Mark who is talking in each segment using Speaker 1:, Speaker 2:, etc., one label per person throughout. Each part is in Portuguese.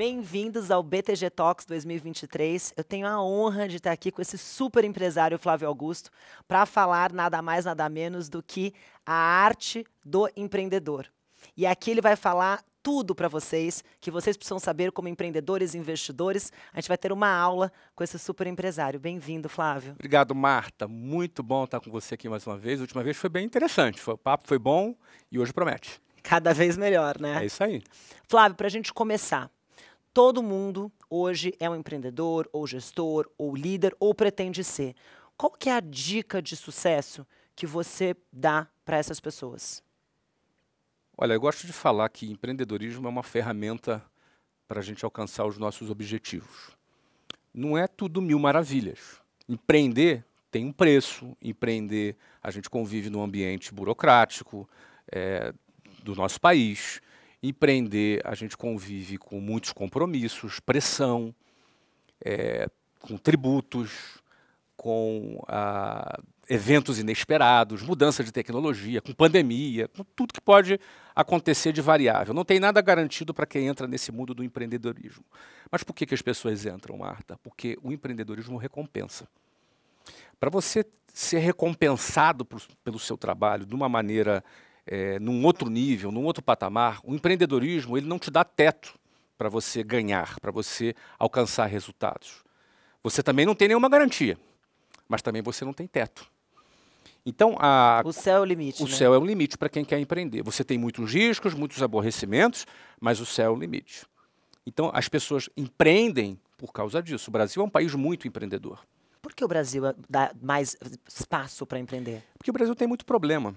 Speaker 1: Bem-vindos ao BTG Talks 2023. Eu tenho a honra de estar aqui com esse super empresário Flávio Augusto para falar nada mais, nada menos do que a arte do empreendedor. E aqui ele vai falar tudo para vocês que vocês precisam saber como empreendedores e investidores. A gente vai ter uma aula com esse super empresário. Bem-vindo, Flávio.
Speaker 2: Obrigado, Marta. Muito bom estar com você aqui mais uma vez. A última vez foi bem interessante. o papo foi bom e hoje promete.
Speaker 1: Cada vez melhor, né? É isso aí. Flávio, para a gente começar, Todo mundo hoje é um empreendedor, ou gestor, ou líder, ou pretende ser. Qual que é a dica de sucesso que você dá para essas pessoas?
Speaker 2: Olha, eu gosto de falar que empreendedorismo é uma ferramenta para a gente alcançar os nossos objetivos. Não é tudo mil maravilhas. Empreender tem um preço, empreender, a gente convive num ambiente burocrático é, do nosso país. Empreender, a gente convive com muitos compromissos, pressão, é, com tributos, com ah, eventos inesperados, mudança de tecnologia, com pandemia, com tudo que pode acontecer de variável. Não tem nada garantido para quem entra nesse mundo do empreendedorismo. Mas por que, que as pessoas entram, Marta? Porque o empreendedorismo recompensa. Para você ser recompensado por, pelo seu trabalho de uma maneira é, num outro nível, num outro patamar, o empreendedorismo ele não te dá teto para você ganhar, para você alcançar resultados. Você também não tem nenhuma garantia, mas também você não tem teto. Então, a, o céu é o limite. O né? céu é o limite para quem quer empreender. Você tem muitos riscos, muitos aborrecimentos, mas o céu é o limite. Então, as pessoas empreendem por causa disso. O Brasil é um país muito empreendedor.
Speaker 1: Por que o Brasil é, dá mais espaço para empreender? Porque o Brasil tem muito problema.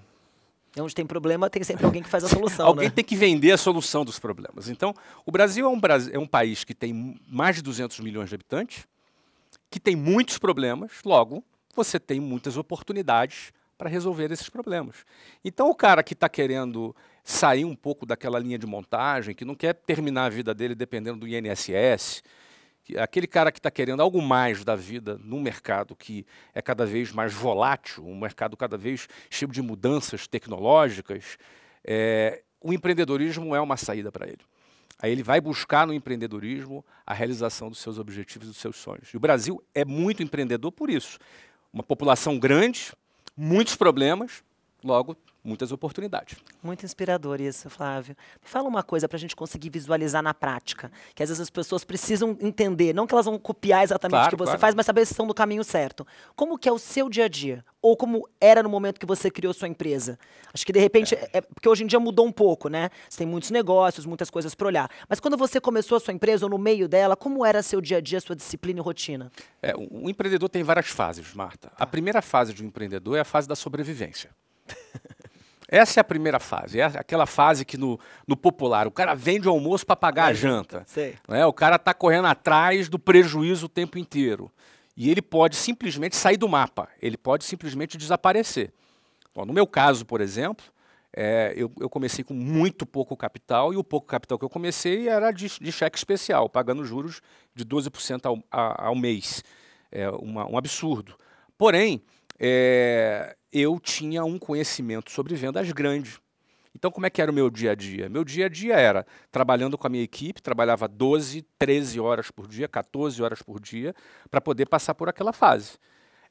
Speaker 1: É onde tem problema, tem sempre alguém que faz a
Speaker 2: solução. Né? alguém né? tem que vender a solução dos problemas. Então, o Brasil é um, é um país que tem mais de 200 milhões de habitantes, que tem muitos problemas, logo, você tem muitas oportunidades para resolver esses problemas. Então, o cara que está querendo sair um pouco daquela linha de montagem, que não quer terminar a vida dele dependendo do INSS, aquele cara que está querendo algo mais da vida num mercado que é cada vez mais volátil, um mercado cada vez cheio de mudanças tecnológicas, é, o empreendedorismo é uma saída para ele. Aí ele vai buscar no empreendedorismo a realização dos seus objetivos e dos seus sonhos. E o Brasil é muito empreendedor por isso. Uma população grande, muitos problemas, logo, muitas oportunidades.
Speaker 1: Muito inspirador isso, Flávio. Fala uma coisa para a gente conseguir visualizar na prática, que às vezes as pessoas precisam entender, não que elas vão copiar exatamente claro, o que você claro. faz, mas saber se estão no caminho certo. Como que é o seu dia a dia? Ou como era no momento que você criou sua empresa? Acho que de repente, é. é porque hoje em dia mudou um pouco, né? Você tem muitos negócios, muitas coisas para olhar. Mas quando você começou a sua empresa ou no meio dela, como era seu dia a dia, sua disciplina e rotina? É, o empreendedor tem várias fases, Marta. Tá. A primeira
Speaker 2: fase de um empreendedor é a fase da sobrevivência. Essa é a primeira fase, é aquela fase que no, no popular o cara vende o almoço para pagar a é, janta. Né? O cara está correndo atrás do prejuízo o tempo inteiro. E ele pode simplesmente sair do mapa, ele pode simplesmente desaparecer. no meu caso, por exemplo, é, eu, eu, comecei com muito pouco capital e o pouco capital que eu comecei era de, de cheque especial, pagando juros de 12% ao, a, ao mês. É uma, um absurdo. Porém, é, eu tinha um conhecimento sobre vendas grande. Então, como é que era o meu dia a dia? Meu dia a dia era trabalhando com a minha equipe, trabalhava 12, 13 horas por dia, 14 horas por dia, para poder passar por aquela fase.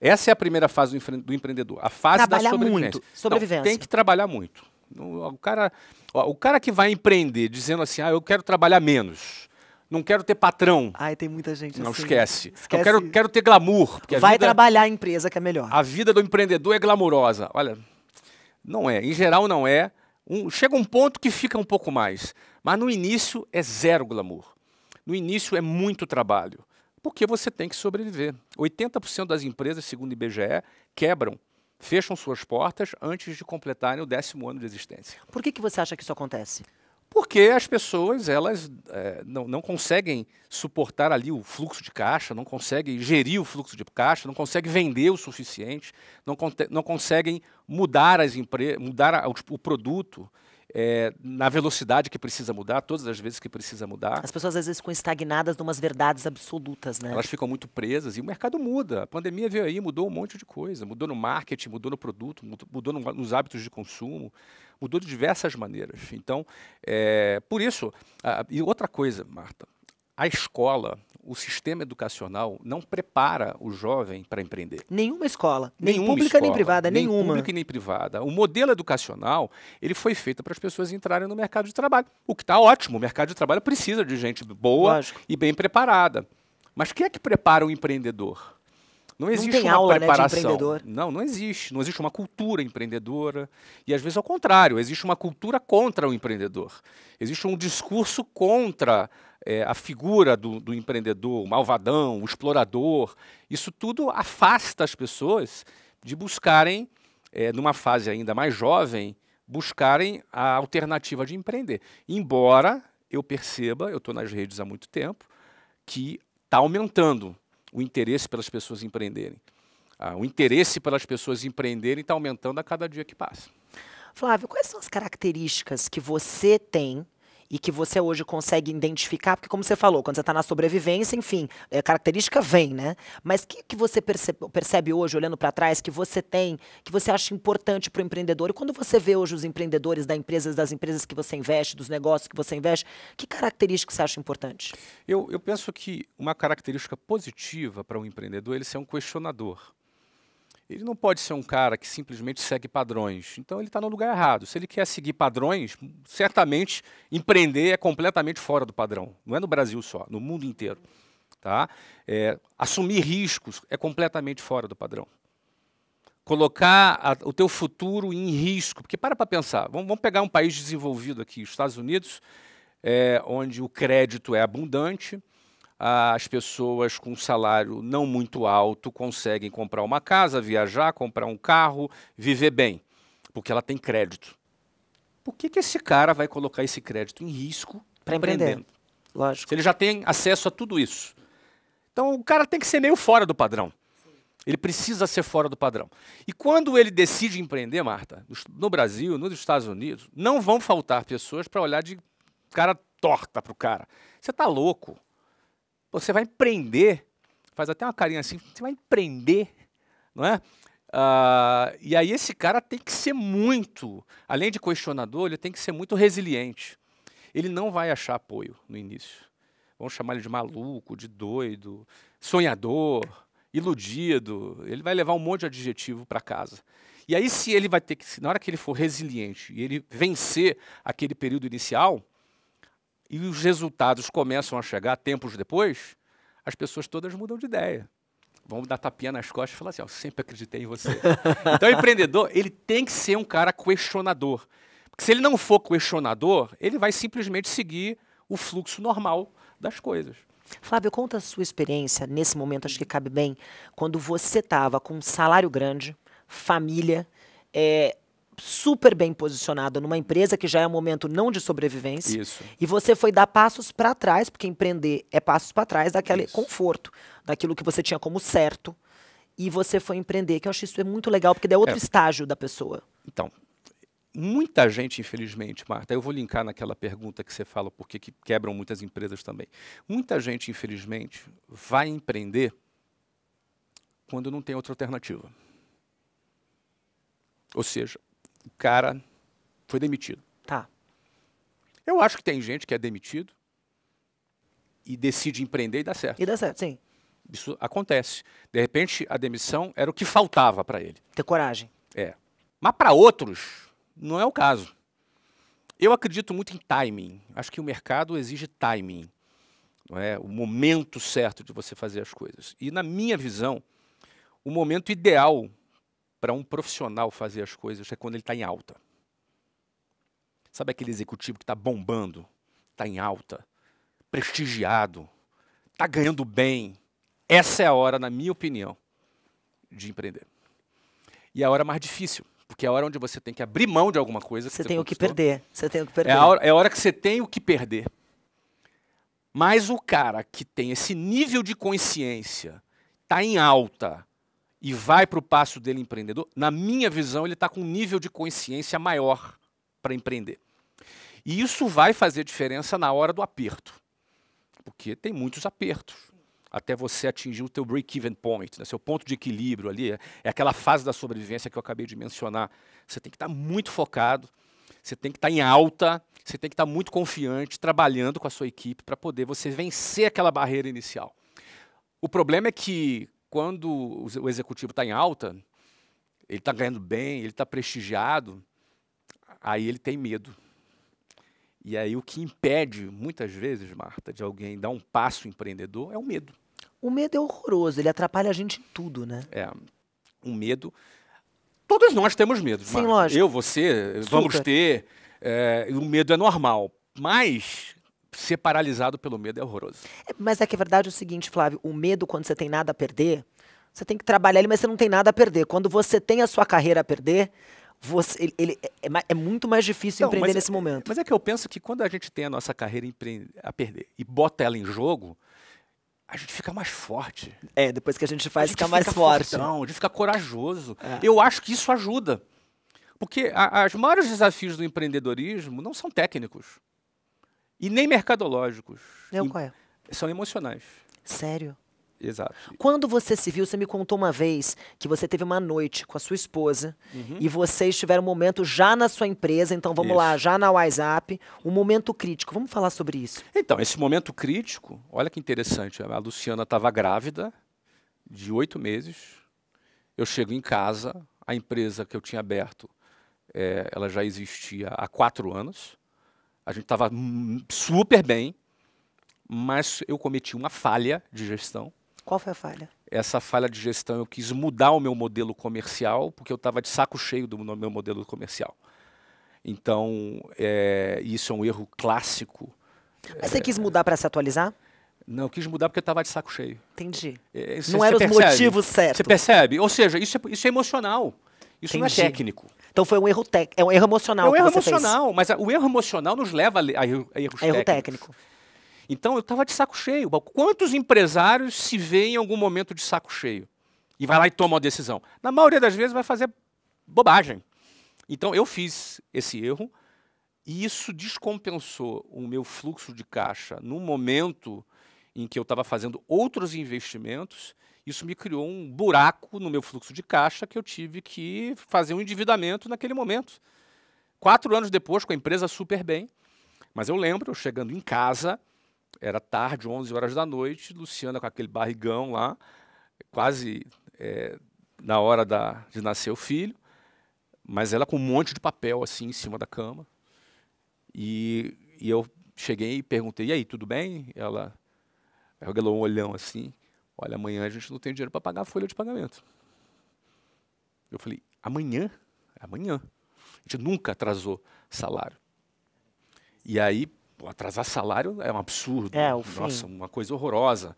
Speaker 2: Essa é a primeira fase do empreendedor, a fase Trabalhar da sobrevivência. Muito. Então, sobrevivência. tem que trabalhar muito. O cara, o cara que vai empreender dizendo assim, ah, eu quero trabalhar menos, não quero ter patrão.
Speaker 1: Ai, tem muita gente Não assim. esquece.
Speaker 2: esquece. Eu quero, quero ter glamour. Vai a vida,
Speaker 1: trabalhar a empresa que é melhor.
Speaker 2: A vida do empreendedor é glamurosa. Olha, não é. Em geral, não é. Um, chega um ponto que fica um pouco mais. Mas no início é zero glamour. No início é muito trabalho. Porque você tem que sobreviver. 80% das empresas, segundo o IBGE, quebram fecham suas portas antes de completarem o décimo ano de existência.
Speaker 1: Por que, que você acha que
Speaker 2: isso acontece? porque as pessoas elas é, não, não conseguem suportar ali o fluxo de caixa, não conseguem gerir o fluxo de caixa, não conseguem vender o suficiente, não, não conseguem mudar, as mudar a, o, tipo, o, produto é, na velocidade que precisa mudar, todas as vezes que precisa mudar. As
Speaker 1: pessoas às vezes ficam estagnadas de umas verdades absolutas, né? Elas
Speaker 2: ficam muito presas e o mercado muda. A pandemia veio aí, mudou um monte de coisa. Mudou no marketing, mudou no produto, mudou no, nos hábitos de consumo, mudou de diversas maneiras. Então, é, por isso, a, e outra coisa, Marta, a escola, o sistema educacional não prepara o jovem para empreender. Nenhuma escola, nem nenhuma pública escola, nem privada, nem nenhuma. Pública e nem privada. O modelo educacional ele foi feito para as pessoas entrarem no mercado de trabalho, o que está ótimo. O mercado de trabalho precisa de gente boa Lógico. e bem preparada. Mas quem é que prepara o empreendedor? Não existe não uma aula, né, preparação. Né, não, não existe. Não existe uma cultura empreendedora. E às vezes ao é contrário, existe uma cultura contra o empreendedor. Existe um discurso contra é, a figura do, do, empreendedor, o malvadão, o explorador. Isso tudo afasta as pessoas de buscarem, é, numa fase ainda mais jovem, buscarem a alternativa de empreender. Embora eu perceba, eu estou nas redes há muito tempo, que está aumentando o interesse pelas pessoas empreenderem. Ah, o interesse pelas pessoas empreenderem está aumentando a cada dia que passa.
Speaker 1: Flávio, quais são as características que você tem e que você hoje consegue identificar, porque como você falou, quando você está na sobrevivência, enfim, a é, característica vem, né? Mas o que, que você percebe, percebe hoje, olhando para trás, que você tem, que você acha importante para o empreendedor? E quando você vê hoje os empreendedores da empresa, das empresas que você investe, dos negócios que você investe, que característica você acha importante? Eu, eu penso que
Speaker 2: uma característica positiva para um empreendedor é ele ser um questionador. Ele não pode ser um cara que simplesmente segue padrões. Então ele está no lugar errado. Se ele quer seguir padrões, certamente empreender é completamente fora do padrão. Não é no Brasil só, no mundo inteiro. Tá? É, assumir riscos é completamente fora do padrão. Colocar a, o teu futuro em risco. Porque para para pensar, vamos, vamos, pegar um país desenvolvido aqui, Estados Unidos, é, onde o crédito é abundante, as pessoas com um salário não muito alto conseguem comprar uma casa, viajar, comprar um carro, viver bem, porque ela tem crédito. Por que, que esse cara vai colocar esse crédito em risco para empreendendo? Lógico. Se ele já tem acesso a tudo isso. Então o cara tem que ser meio fora do padrão. Ele precisa ser fora do padrão. E quando ele decide empreender, Marta, no Brasil, nos Estados Unidos, não vão faltar pessoas para olhar de cara torta para o cara. Você está louco você vai empreender, faz até uma carinha assim, você vai empreender, não é? Uh, e aí esse cara tem que ser muito, além de questionador, ele tem que ser muito resiliente. Ele não vai achar apoio no início. Vamos chamar ele de maluco, de doido, sonhador, iludido. Ele vai levar um monte de adjetivo para casa. E aí, se ele vai ter que, na hora que ele for resiliente e ele vencer aquele período inicial, e os resultados começam a chegar tempos depois, as pessoas todas mudam de ideia. Vamos dar tapinha nas costas e falar assim: ó, sempre acreditei em você. então, o empreendedor, ele tem que ser um cara questionador. Porque se ele não for questionador, ele vai simplesmente seguir o fluxo normal das coisas.
Speaker 1: Flávio, conta a sua experiência nesse momento, acho que cabe bem, quando você estava com um salário grande, família, é, super bem posicionado numa empresa que já é um momento não de sobrevivência. Isso. E você foi dar passos para trás, porque empreender é passos para trás daquele Isso. conforto, daquilo que você tinha como certo. E você foi empreender, que eu acho isso é muito legal, porque é outro é. estágio da pessoa.
Speaker 2: Então, muita gente, infelizmente, Marta, eu vou linkar naquela pergunta que você fala, porque que quebram muitas empresas também. Muita gente, infelizmente, vai empreender quando não tem outra alternativa. Ou seja, o cara foi demitido. Tá. Eu acho que tem gente que é demitido e decide empreender e dá certo. E dá certo, sim. Isso acontece. De repente, a demissão era o que faltava para ele. Ter coragem. É. Mas para outros, não é o caso. Eu acredito muito em timing. Acho que o mercado exige timing. Não é? O momento certo de você fazer as coisas. E, na minha visão, o momento ideal para um profissional fazer as coisas é quando ele está em alta. Sabe aquele executivo que está bombando, está em alta, prestigiado, está ganhando bem? Essa é a hora, na minha opinião, de empreender. E é a hora mais difícil, porque é a hora onde você tem que abrir mão de alguma coisa. Você, tem o que
Speaker 1: perder. Você tem o que perder. É a, hora,
Speaker 2: é a hora que você tem o que perder. Mas o cara que tem esse nível de consciência, está em alta, e vai para o passo dele empreendedor, na minha visão, ele está com um nível de consciência maior para empreender. E isso vai fazer diferença na hora do aperto, porque tem muitos apertos até você atingir o teu break-even point, né, seu ponto de equilíbrio ali, é, é aquela fase da sobrevivência que eu acabei de mencionar. Você tem que estar tá muito focado, você tem que estar tá em alta, você tem que estar tá muito confiante, trabalhando com a sua equipe para poder você vencer aquela barreira inicial. O problema é que quando o executivo está em alta, ele está ganhando bem, ele está prestigiado, aí ele tem medo. E aí o que impede, muitas vezes, Marta, de alguém dar um passo empreendedor é o
Speaker 1: medo. O medo é horroroso, ele atrapalha a gente em tudo, né?
Speaker 2: É. O medo. Todos nós temos medo. Sim, Marta. lógico. Eu, você, Super. vamos ter. É, o medo é normal. Mas ser paralisado pelo medo é horroroso.
Speaker 1: É, mas é que a é verdade é o seguinte, Flávio: o medo, quando você tem nada a perder, você tem que trabalhar ele, mas você não tem nada a perder. Quando você tem a sua carreira a perder, você, ele, ele é, é, muito mais difícil não, empreender é nesse é, momento. Mas
Speaker 2: é que eu penso que quando a gente tem a nossa carreira a perder e bota ela em jogo, a gente fica mais forte. É, depois que a gente faz, a gente fica, fica mais forte. Fortão, a gente fica corajoso. É. Eu acho que isso ajuda. Porque os as maiores desafios do empreendedorismo não são técnicos. E nem mercadológicos. Meu, qual é? São emocionais. Sério? Exato.
Speaker 1: Quando você se viu, você me contou uma vez que você teve uma noite com a sua esposa uhum. e vocês tiveram um momento já na sua empresa, então vamos isso. lá, já na WhatsApp, um momento crítico. Vamos falar sobre isso.
Speaker 2: Então, esse momento crítico, olha que interessante. A Luciana estava grávida de oito meses. Eu chego em casa, a empresa que eu tinha aberto, é, ela já existia há quatro anos. A gente estava super bem, mas eu cometi uma falha de gestão.
Speaker 1: Qual foi a falha?
Speaker 2: Essa falha de gestão, eu quis mudar o meu modelo comercial, porque eu estava de saco cheio do meu modelo comercial. Então, é, isso é um erro clássico.
Speaker 1: Mas você é, quis mudar para se atualizar? Não, eu quis mudar porque eu estava de saco cheio. Entendi. É, é cê, não eram os motivos certos. Você
Speaker 2: percebe? Ou seja, isso é, isso é emocional.
Speaker 1: Isso Entendi. não é técnico. Então foi um erro técnico, é um erro emocional. É um erro emocional, fez.
Speaker 2: mas o erro emocional nos leva a, a erros técnicos. erro técnico. Então eu estava de saco cheio. Quantos empresários se veem em algum momento de saco cheio e vai lá e toma uma decisão? Na maioria das vezes vai fazer bobagem. Então eu fiz esse erro e isso descompensou o meu fluxo de caixa no momento em que eu estava fazendo outros investimentos isso me criou um buraco no meu fluxo de caixa que eu tive que fazer um endividamento naquele momento. Quatro anos depois, com a empresa super bem, mas eu lembro, eu chegando em casa, era tarde, 11 horas da noite, Luciana com aquele barrigão lá, quase é, na hora da, de nascer o filho, mas ela com um monte de papel assim em cima da cama. E, e eu cheguei e perguntei, e aí, tudo bem? Ela regalou um olhão assim. Olha, amanhã a gente não tem dinheiro para pagar a folha de pagamento. Eu falei, amanhã? É amanhã. A gente nunca atrasou salário. E aí, atrasar salário é um absurdo. É, Nossa, uma coisa horrorosa.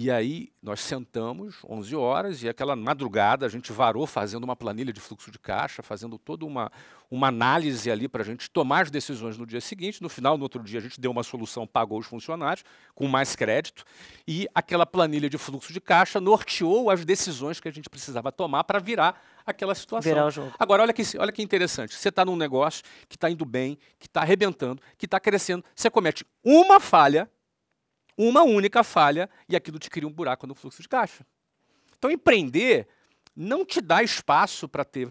Speaker 2: E aí nós sentamos 11 horas e aquela madrugada a gente varou fazendo uma planilha de fluxo de caixa, fazendo toda uma, uma análise ali para a gente tomar as decisões no dia seguinte. No final, no outro dia, a gente deu uma solução, pagou os funcionários com mais crédito e aquela planilha de fluxo de caixa norteou as decisões que a gente precisava tomar para virar aquela situação. Virar o jogo. Agora, olha que, olha que interessante. Você está num negócio que está indo bem, que está arrebentando, que está crescendo. Você comete uma falha uma única falha e aquilo te cria um buraco no fluxo de caixa. Então, empreender não te dá espaço para ter.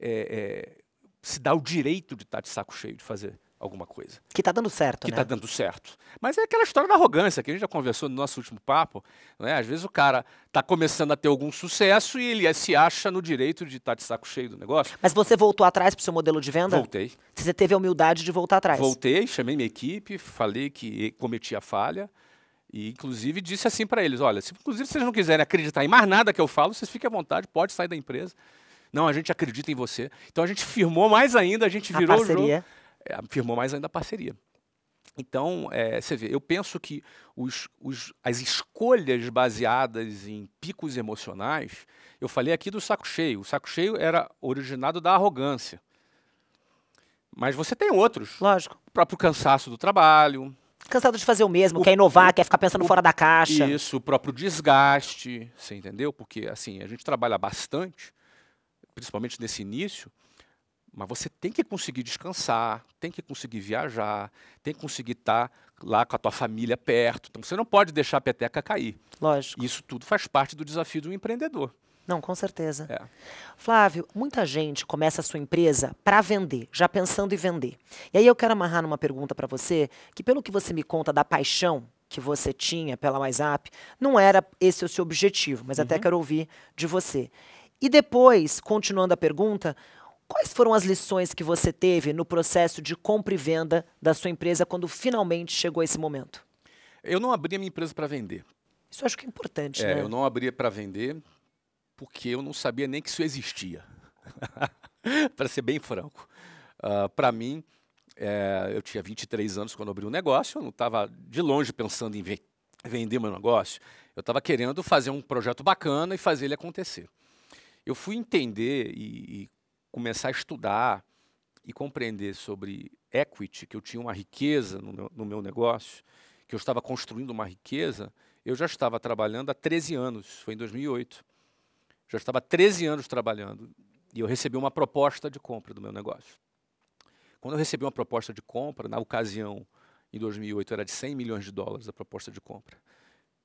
Speaker 2: É, é, se dá o direito de estar tá de saco cheio de fazer alguma coisa.
Speaker 1: Que está dando certo, que né? Que está
Speaker 2: dando certo. Mas é aquela história da arrogância que a gente já conversou no nosso último papo, né? Às vezes o cara está começando a ter algum sucesso e ele se acha no direito de estar tá de saco cheio do negócio.
Speaker 1: Mas você voltou atrás para o seu modelo de venda? Voltei. Você teve a humildade de voltar atrás?
Speaker 2: Voltei, chamei minha equipe, falei que cometi a falha, e inclusive disse assim para eles: olha, se inclusive vocês não quiserem acreditar em mais nada que eu falo, vocês fiquem à vontade, pode sair da empresa. Não, a gente acredita em você. Então a gente firmou mais ainda, a gente virou a parceria. o jogo. É, firmou mais ainda a parceria. Então, é, você vê, eu penso que os, os, as escolhas baseadas em picos emocionais, eu falei aqui do saco cheio. O saco cheio era originado da arrogância. Mas você tem outros. Lógico. O próprio cansaço do trabalho, cansado de fazer o mesmo, o, quer inovar, o, quer ficar pensando o, fora da caixa. Isso, o próprio desgaste, você entendeu? Porque assim, a gente trabalha bastante, principalmente nesse início, mas você tem que conseguir descansar, tem que conseguir viajar, tem que conseguir estar lá com a tua família perto. Então você não pode deixar a peteca cair. Lógico. Isso tudo faz parte do desafio do empreendedor.
Speaker 1: Não, com certeza. É. Flávio, muita gente começa a sua empresa para vender, já pensando em vender. E aí eu quero amarrar numa pergunta para você, que pelo que você me conta da paixão que você tinha pela WhatsApp, não era esse o seu objetivo, mas uhum. até quero ouvir de você. E depois, continuando a pergunta, quais foram as lições que você teve no processo de compra e venda da sua empresa quando finalmente chegou esse momento?
Speaker 2: Eu não abri a minha empresa para vender.
Speaker 1: Isso eu acho que é importante, é, né? Eu
Speaker 2: não abria para vender, porque eu não sabia nem que isso existia. para ser bem franco. Uh, ah, para mim, é, eu tinha 23 anos quando abri o um negócio, eu não estava de longe pensando em vender meu negócio. Eu estava querendo fazer um projeto bacana e fazer ele acontecer. Eu fui entender e, e começar a estudar e compreender sobre equity, que eu tinha uma riqueza no meu, no meu negócio, que eu estava construindo uma riqueza, eu já estava trabalhando há 13 anos, foi em 2008 já estava 13 anos trabalhando e eu recebi uma proposta de compra do meu negócio. Quando eu recebi uma proposta de compra, na ocasião, em 2008, era de 100 milhões de dólares a proposta de compra.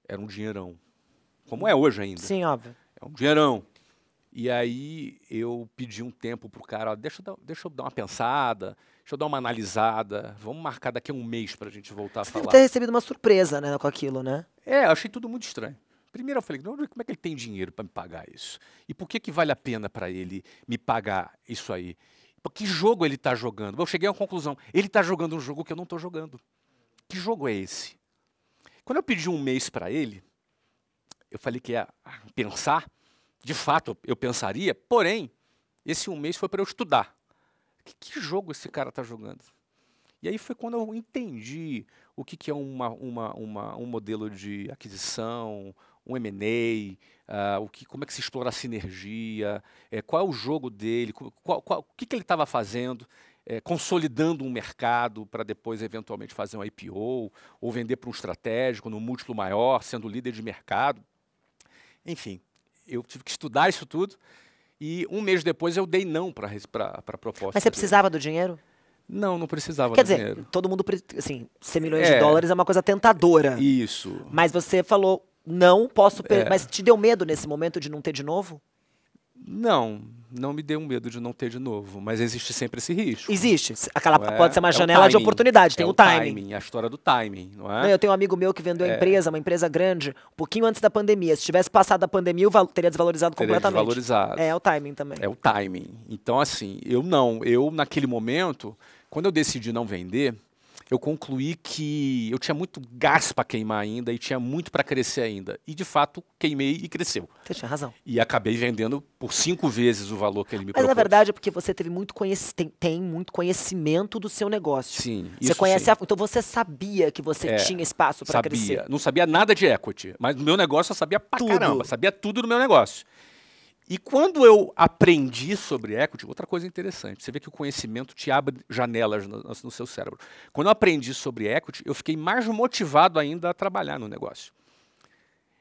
Speaker 2: Era um dinheirão. Como é hoje ainda. Sim, óbvio. É um dinheirão. E aí eu pedi um tempo pro cara, ó, deixa, eu dar, deixa eu dar uma pensada, deixa eu dar uma analisada, vamos marcar daqui a um mês para a gente voltar Você a falar. Você deve ter recebido
Speaker 1: uma surpresa né, com aquilo, né? É, achei tudo muito
Speaker 2: estranho. Primeiro eu falei, como é que ele tem dinheiro para me pagar isso? E por que, que vale a pena para ele me pagar isso aí? Que jogo ele está jogando? Eu cheguei à conclusão, ele está jogando um jogo que eu não estou jogando. Que jogo é esse? Quando eu pedi um mês para ele, eu falei que ia pensar, de fato eu pensaria, porém, esse um mês foi para eu estudar. Que, que jogo esse cara está jogando? E aí foi quando eu entendi o que, que é uma, uma, uma, um modelo de aquisição, um M&A, uh, ah, o que, como é que se explora a sinergia, é, qual é o jogo dele, qual, qual, o que, que ele estava fazendo, é, consolidando um mercado para depois eventualmente fazer um IPO ou vender para um estratégico no múltiplo maior, sendo líder de mercado. Enfim, eu tive que estudar isso tudo e um mês depois eu dei não para a proposta. Mas você precisava
Speaker 1: dele. do dinheiro? Não, não precisava Quer dizer, dinheiro. todo mundo, assim, 100 milhões é, de dólares é uma coisa tentadora. Isso. Mas você falou, não posso. É. Mas te deu medo nesse momento de não ter de novo? Não,
Speaker 2: não me deu medo de não ter de novo, mas existe sempre esse risco. Existe. Aquela é? pode ser uma é janela de oportunidade, tem é o, o timing. timing. A história do timing, não é? Não, eu tenho um amigo
Speaker 1: meu que vendeu a é. empresa, uma empresa grande, um pouquinho antes da pandemia. Se tivesse passado a pandemia, eu teria desvalorizado teria completamente. Desvalorizado. É, é, o timing também.
Speaker 2: É o timing. Então, assim, eu não. Eu, naquele momento, quando eu decidi não vender, eu concluí que eu tinha muito gás para queimar ainda e tinha muito para crescer ainda. E de fato, queimei e cresceu. Você tinha razão. E acabei vendendo por cinco vezes o valor que ele me Mas, propôs. Mas na
Speaker 1: verdade é porque você teve muito tem, tem, muito conhecimento do seu negócio. Sim. Você conhece a, então você sabia que você é, tinha espaço para crescer.
Speaker 2: Não sabia nada de equity, mas no meu negócio eu sabia pra tudo. caramba, sabia tudo do meu negócio. E quando eu aprendi sobre equity, outra coisa interessante, você vê que o conhecimento te abre janelas no, no, seu cérebro. Quando eu aprendi sobre equity, eu fiquei mais motivado ainda a trabalhar no negócio.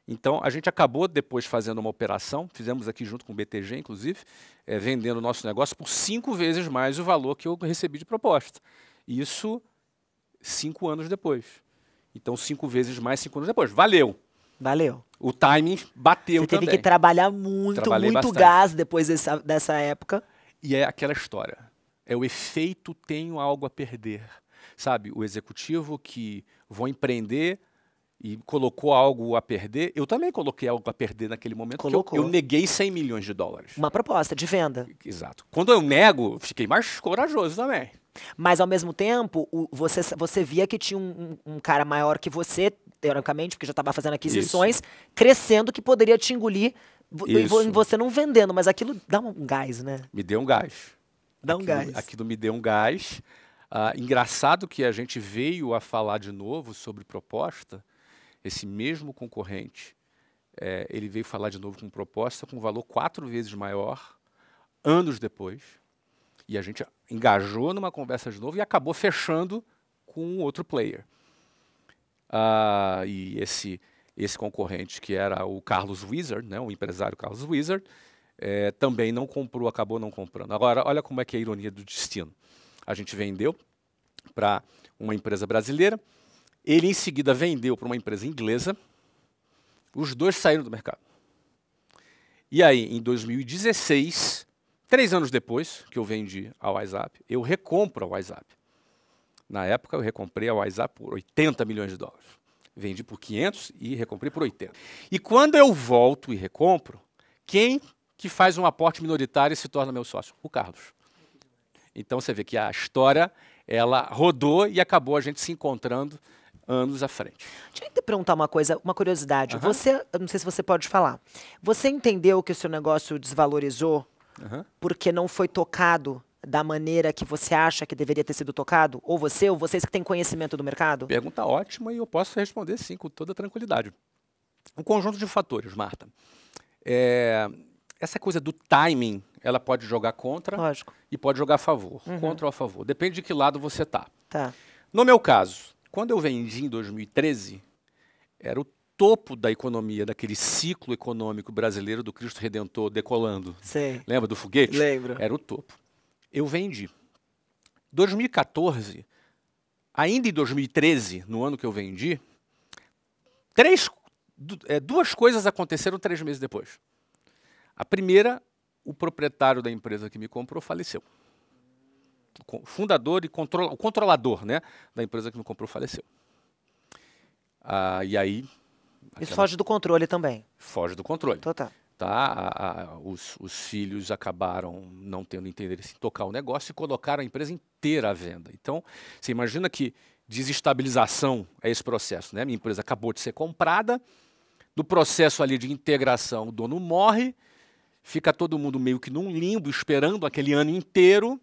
Speaker 2: Então, a gente acabou depois fazendo uma operação, fizemos aqui junto com o BTG, inclusive, é, vendendo o nosso negócio por cinco vezes mais o valor que eu recebi de proposta. Isso cinco anos depois. Então, cinco vezes mais, cinco anos depois. Valeu! Valeu. O timing bateu Você teve também. que trabalhar
Speaker 1: muito, Trabalhei muito bastante. gás depois dessa, dessa época.
Speaker 2: E é aquela história. É o efeito tenho algo a perder. Sabe, o executivo que vou empreender e colocou algo a perder, eu também coloquei algo a perder naquele momento. Colocou. Eu, eu, neguei 100 milhões de dólares.
Speaker 1: Uma proposta de venda.
Speaker 2: Exato. Quando eu nego, fiquei mais corajoso também.
Speaker 1: Mas ao mesmo tempo, o, você, você via que tinha um, um, cara maior que você, teoricamente, porque já estava fazendo aquisições, Isso. crescendo que poderia te engolir Isso. e você não vendendo. Mas aquilo dá um gás, né?
Speaker 2: Me deu um gás. Dá um aquilo, gás. Aquilo me deu um gás. Ah, engraçado que a gente veio a falar de novo sobre proposta esse mesmo concorrente, é, ele veio falar de novo com proposta com um valor quatro vezes maior, anos depois, e a gente engajou numa conversa de novo e acabou fechando com outro player. Ah, e esse, esse concorrente, que era o Carlos Wizard, né, o empresário Carlos Wizard, é, também não comprou, acabou não comprando. Agora, olha como é que é a ironia do destino. A gente vendeu para uma empresa brasileira, ele em seguida vendeu para uma empresa inglesa. Os dois saíram do mercado. E aí, em 2016, três anos depois que eu vendi a WhatsApp, eu recompro a WhatsApp. Na época, eu recomprei a WhatsApp por 80 milhões de dólares. Vendi por 500 e recomprei por 80. E quando eu volto e recompro, quem que faz um aporte minoritário e se torna meu sócio? O Carlos. Então você vê que a história ela rodou e acabou a gente se encontrando anos à frente.
Speaker 1: Deixa eu te perguntar uma coisa, uma curiosidade. Uhum. Você, não sei se você pode falar. Você entendeu que o seu negócio desvalorizou uhum. porque não foi tocado da maneira que você acha que deveria ter sido tocado? Ou você, ou vocês que têm conhecimento do mercado? Pergunta
Speaker 2: ótima e eu posso responder sim, com toda tranquilidade. Um conjunto de fatores, Marta. É, essa coisa do timing, ela pode jogar contra Lógico. e pode jogar a favor. Uhum. Contra ou a favor. Depende de que lado você está. tá. No meu caso, quando eu vendi em 2013, era o topo da economia, daquele ciclo econômico brasileiro do Cristo Redentor decolando. Sim. Lembra do foguete? Lembro. Era o topo. Eu vendi. 2014, ainda em 2013, no ano que eu vendi, três, é, duas coisas aconteceram três meses depois. A primeira, o proprietário da empresa que me comprou faleceu fundador e o controlador né, da empresa que não comprou faleceu. Ah, e aí. Isso aquela... foge do controle também. Foge do controle. Total. Tá, a, a, os, os, filhos acabaram não tendo interesse em tocar o negócio e colocaram a empresa inteira à venda. Então, você imagina que desestabilização é esse processo, né? Minha empresa acabou de ser comprada, do processo ali de integração, o dono morre, fica todo mundo meio que num limbo, esperando aquele ano inteiro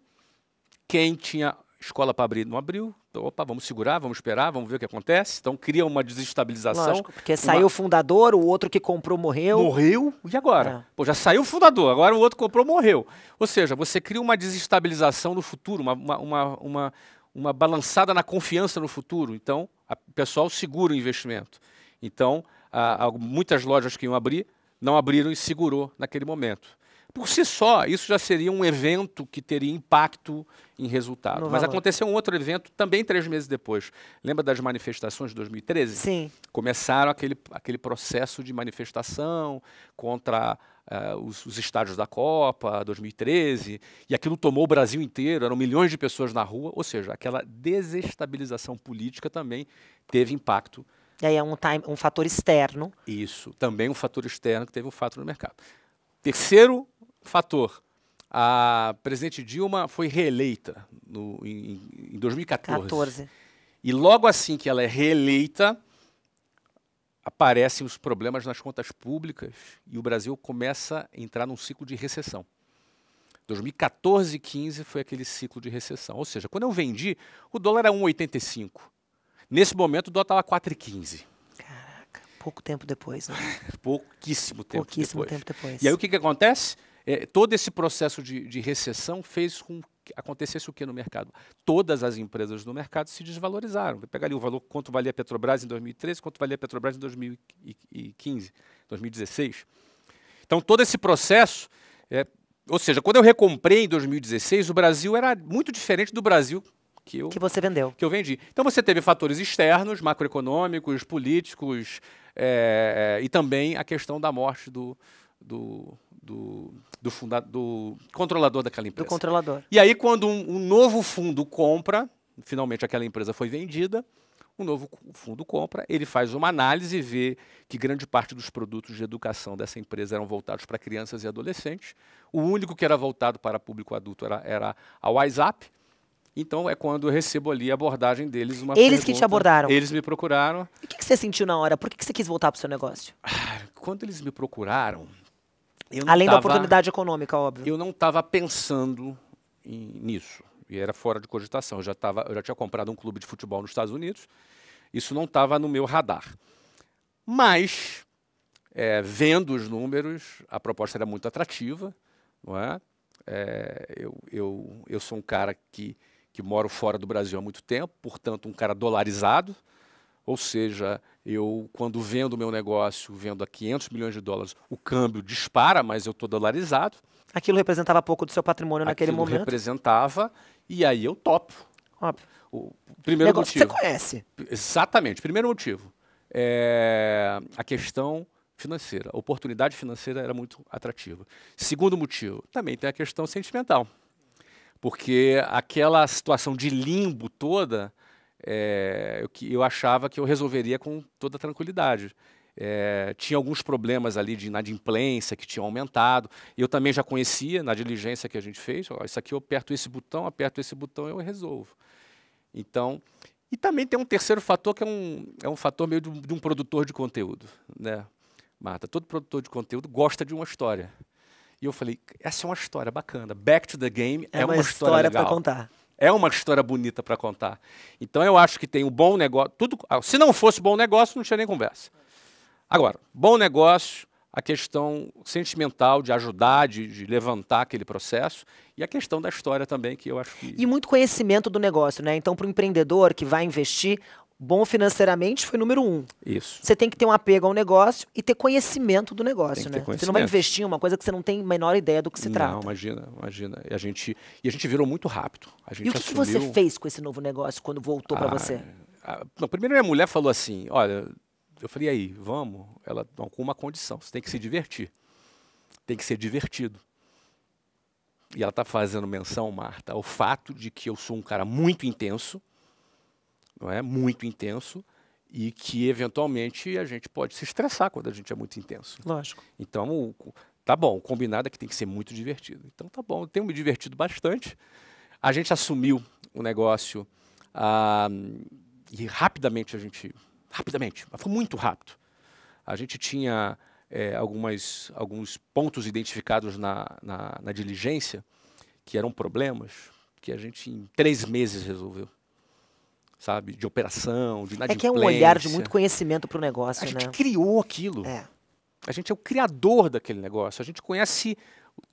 Speaker 2: quem tinha escola para abrir não abriu. Então, opa, vamos segurar, vamos esperar, vamos ver o que acontece. Então cria uma desestabilização. Lógico, porque saiu o
Speaker 1: fundador, o outro que comprou morreu. Morreu,
Speaker 2: e agora? É. Pô, já saiu o fundador, agora o outro comprou morreu. Ou seja, você cria uma desestabilização no futuro, uma, uma, uma, uma, uma balançada na confiança no futuro. Então, o pessoal segura o investimento. Então, a, a, muitas lojas que iam abrir não abriram e segurou naquele momento. Por si só, isso já seria um evento que teria impacto em resultado. No Mas valor. aconteceu um outro evento também três meses depois. Lembra das manifestações de 2013? Sim. Começaram aquele, aquele processo de manifestação contra Uh, os, os, estádios da Copa 2013, e aquilo tomou o Brasil inteiro, eram milhões de pessoas na rua, ou seja, aquela desestabilização política também teve impacto.
Speaker 1: E aí é um, time, um fator externo.
Speaker 2: Isso, também um fator externo que teve um fato no mercado. Terceiro fator. A presidente Dilma foi reeleita no, em, em 2014. 14. E logo assim que ela é reeleita, aparecem os problemas nas contas públicas e o Brasil começa a entrar num ciclo de recessão. 2014 e 15 foi aquele ciclo de recessão. Ou seja, quando eu vendi, o dólar era 1,85. Nesse momento, o dólar estava 4,15.
Speaker 1: Caraca, pouco tempo depois, né?
Speaker 2: Pouquíssimo tempo Pouquíssimo depois. tempo depois. E aí o que, que acontece? é, todo esse processo de, de recessão fez com que acontecesse o que no mercado? Todas as empresas do mercado se desvalorizaram. Vou ali o valor, quanto valia a Petrobras em 2013, quanto valia a Petrobras em 2015, 2016. Então, todo esse processo, é, ou seja, quando eu recomprei em 2016, o Brasil era muito diferente do Brasil que eu que você vendeu que eu vendi então você teve fatores externos macroeconômicos políticos é, é e também a questão da morte do, do, do, do, funda, do controlador daquela empresa. Do controlador. E aí, quando um, um novo fundo compra, finalmente aquela empresa foi vendida, um novo fundo compra, ele faz uma análise e vê que grande parte dos produtos de educação dessa empresa eram voltados para crianças e adolescentes. O único que era voltado para público adulto era, era a WhatsApp. Então é quando eu recebo ali a abordagem deles. Uma eles pergunta, que te abordaram? Eles me procuraram. E
Speaker 1: o que, que, você sentiu na hora? Por que, que você quis voltar para o seu negócio? Ah, quando
Speaker 2: eles me procuraram, Além tava, da oportunidade
Speaker 1: econômica, óbvio. Eu não estava
Speaker 2: pensando em, nisso. E era fora de cogitação. Eu já, tava, eu já tinha comprado um clube de futebol nos Estados Unidos. Isso não estava no meu radar. Mas, é, vendo os números, a proposta era muito atrativa. Não é? é eu, eu, eu sou um cara que, que moro fora do Brasil há muito tempo, portanto, um cara dolarizado. Ou seja, eu, quando vendo o meu negócio, vendo a 500 milhões de dólares, o câmbio dispara, mas eu estou dolarizado.
Speaker 1: Aquilo representava pouco do seu patrimônio naquele Aquilo momento?
Speaker 2: representava, e aí eu topo. Óbvio. O primeiro negócio motivo. Que você conhece. Exatamente. Primeiro motivo. É a questão financeira. A oportunidade financeira era muito atrativa. Segundo motivo, também tem a questão sentimental. Porque aquela situação de limbo toda é, eu, que eu achava que eu resolveria com toda tranquilidade. É, tinha alguns problemas ali de inadimplência que tinham aumentado. Eu também já conhecia na diligência que a gente fez. Ó, isso aqui eu aperto esse botão, aperto esse botão eu resolvo. Então, e também tem um terceiro fator que é um, é um fator meio de um, de um produtor de conteúdo, né, Marta? Todo produtor de conteúdo gosta de uma história. E eu falei, essa é uma história bacana. Back to the Game é, é uma, uma história, história para contar é uma história bonita para contar. Então eu acho que tem um bom negócio. Tudo, ah, se não fosse bom negócio, não tinha nem conversa. Agora, bom negócio, a questão sentimental de ajudar, de, de, levantar aquele processo e a questão da história também, que eu acho que.
Speaker 1: E muito conhecimento do negócio, né? Então, para o empreendedor que vai investir, bom financeiramente foi número um. Isso. Você tem que ter um apego ao negócio e ter conhecimento do negócio, né? Você não vai investir em uma coisa que você não tem a menor ideia do que se não, trata. Não, imagina, imagina. E a gente, e a gente virou muito rápido. A gente e o que, assumiu... que você fez com esse novo negócio quando voltou para ah, você?
Speaker 2: A, ah, não, primeiro minha mulher falou assim, olha, eu falei, aí, vamos? Ela, com uma condição, você tem que se divertir. Tem que ser divertido. E ela está fazendo menção, Marta, ao fato de que eu sou um cara muito intenso, não é muito intenso e que eventualmente a gente pode se estressar quando a gente é muito intenso. Lógico. Então, o, tá bom, o combinado é que tem que ser muito divertido. Então, tá bom, eu tenho me divertido bastante. A gente assumiu o negócio ah, e rapidamente a gente. Rapidamente, foi muito rápido. A gente tinha é, algumas, alguns pontos identificados na, na, na diligência que eram problemas que a gente em três meses resolveu sabe? De operação, de É que é um olhar de muito
Speaker 1: conhecimento para o negócio, a né? gente criou aquilo. É.
Speaker 2: A gente é o criador daquele negócio. A gente conhece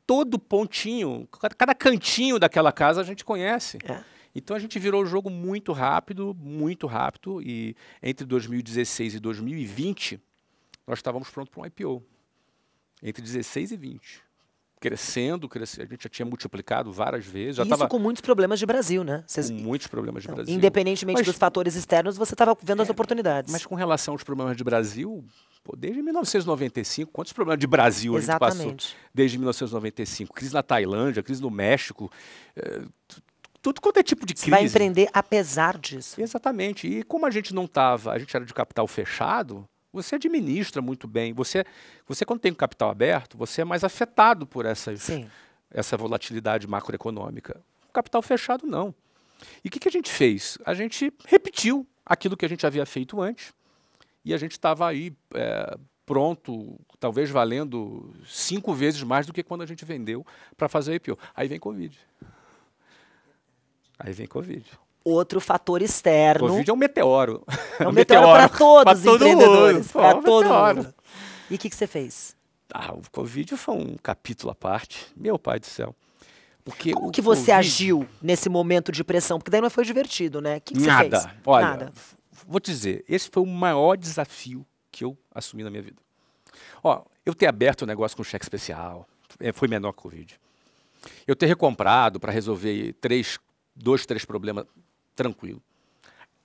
Speaker 2: todo pontinho, cada cantinho daquela casa a gente conhece. É. Então a gente virou o jogo muito rápido, muito rápido. E entre 2016 e 2020, nós estávamos prontos para um IPO. Entre 16 e 20 crescendo, crescendo, a gente já tinha multiplicado várias vezes. Já Isso tava... com
Speaker 1: muitos problemas de Brasil, né? Cês... Com muitos problemas de então, Brasil. Independentemente mas... dos fatores externos, você estava vendo é, as oportunidades. Mas
Speaker 2: com relação aos problemas de Brasil, pô, desde 1995, quantos problemas de Brasil Exatamente. a gente passou desde 1995? Crise na Tailândia, crise no México, é,
Speaker 1: tudo quanto é tipo de crise. Você vai empreender apesar disso.
Speaker 2: Exatamente. E como a gente não estava, a gente era de capital fechado, você administra muito bem. Você, você quando tem um capital aberto, você é mais afetado por essas, essa volatilidade macroeconômica. O capital fechado, não. E o que, que a gente fez? A gente repetiu aquilo que a gente havia feito antes e a gente estava aí é, pronto, talvez valendo cinco vezes mais do que quando a gente vendeu para fazer o IPO. Aí vem Covid. Aí vem Covid
Speaker 1: outro fator externo. O Covid é um meteoro. É um meteoro, para todos os todo empreendedores. Para todo mundo. E o que, que você fez?
Speaker 2: Ah, o Covid foi um capítulo à parte. Meu pai do céu. Porque Como que você COVID... agiu
Speaker 1: nesse momento de pressão? Porque daí não foi divertido, né? O que, que Nada. você fez? Olha, Nada. Vou te dizer, esse foi o maior desafio
Speaker 2: que eu assumi na minha vida. Ó, eu ter aberto o um negócio com cheque especial, é, foi menor que o Covid. Eu ter recomprado para resolver três, dois, três problemas tranquilo.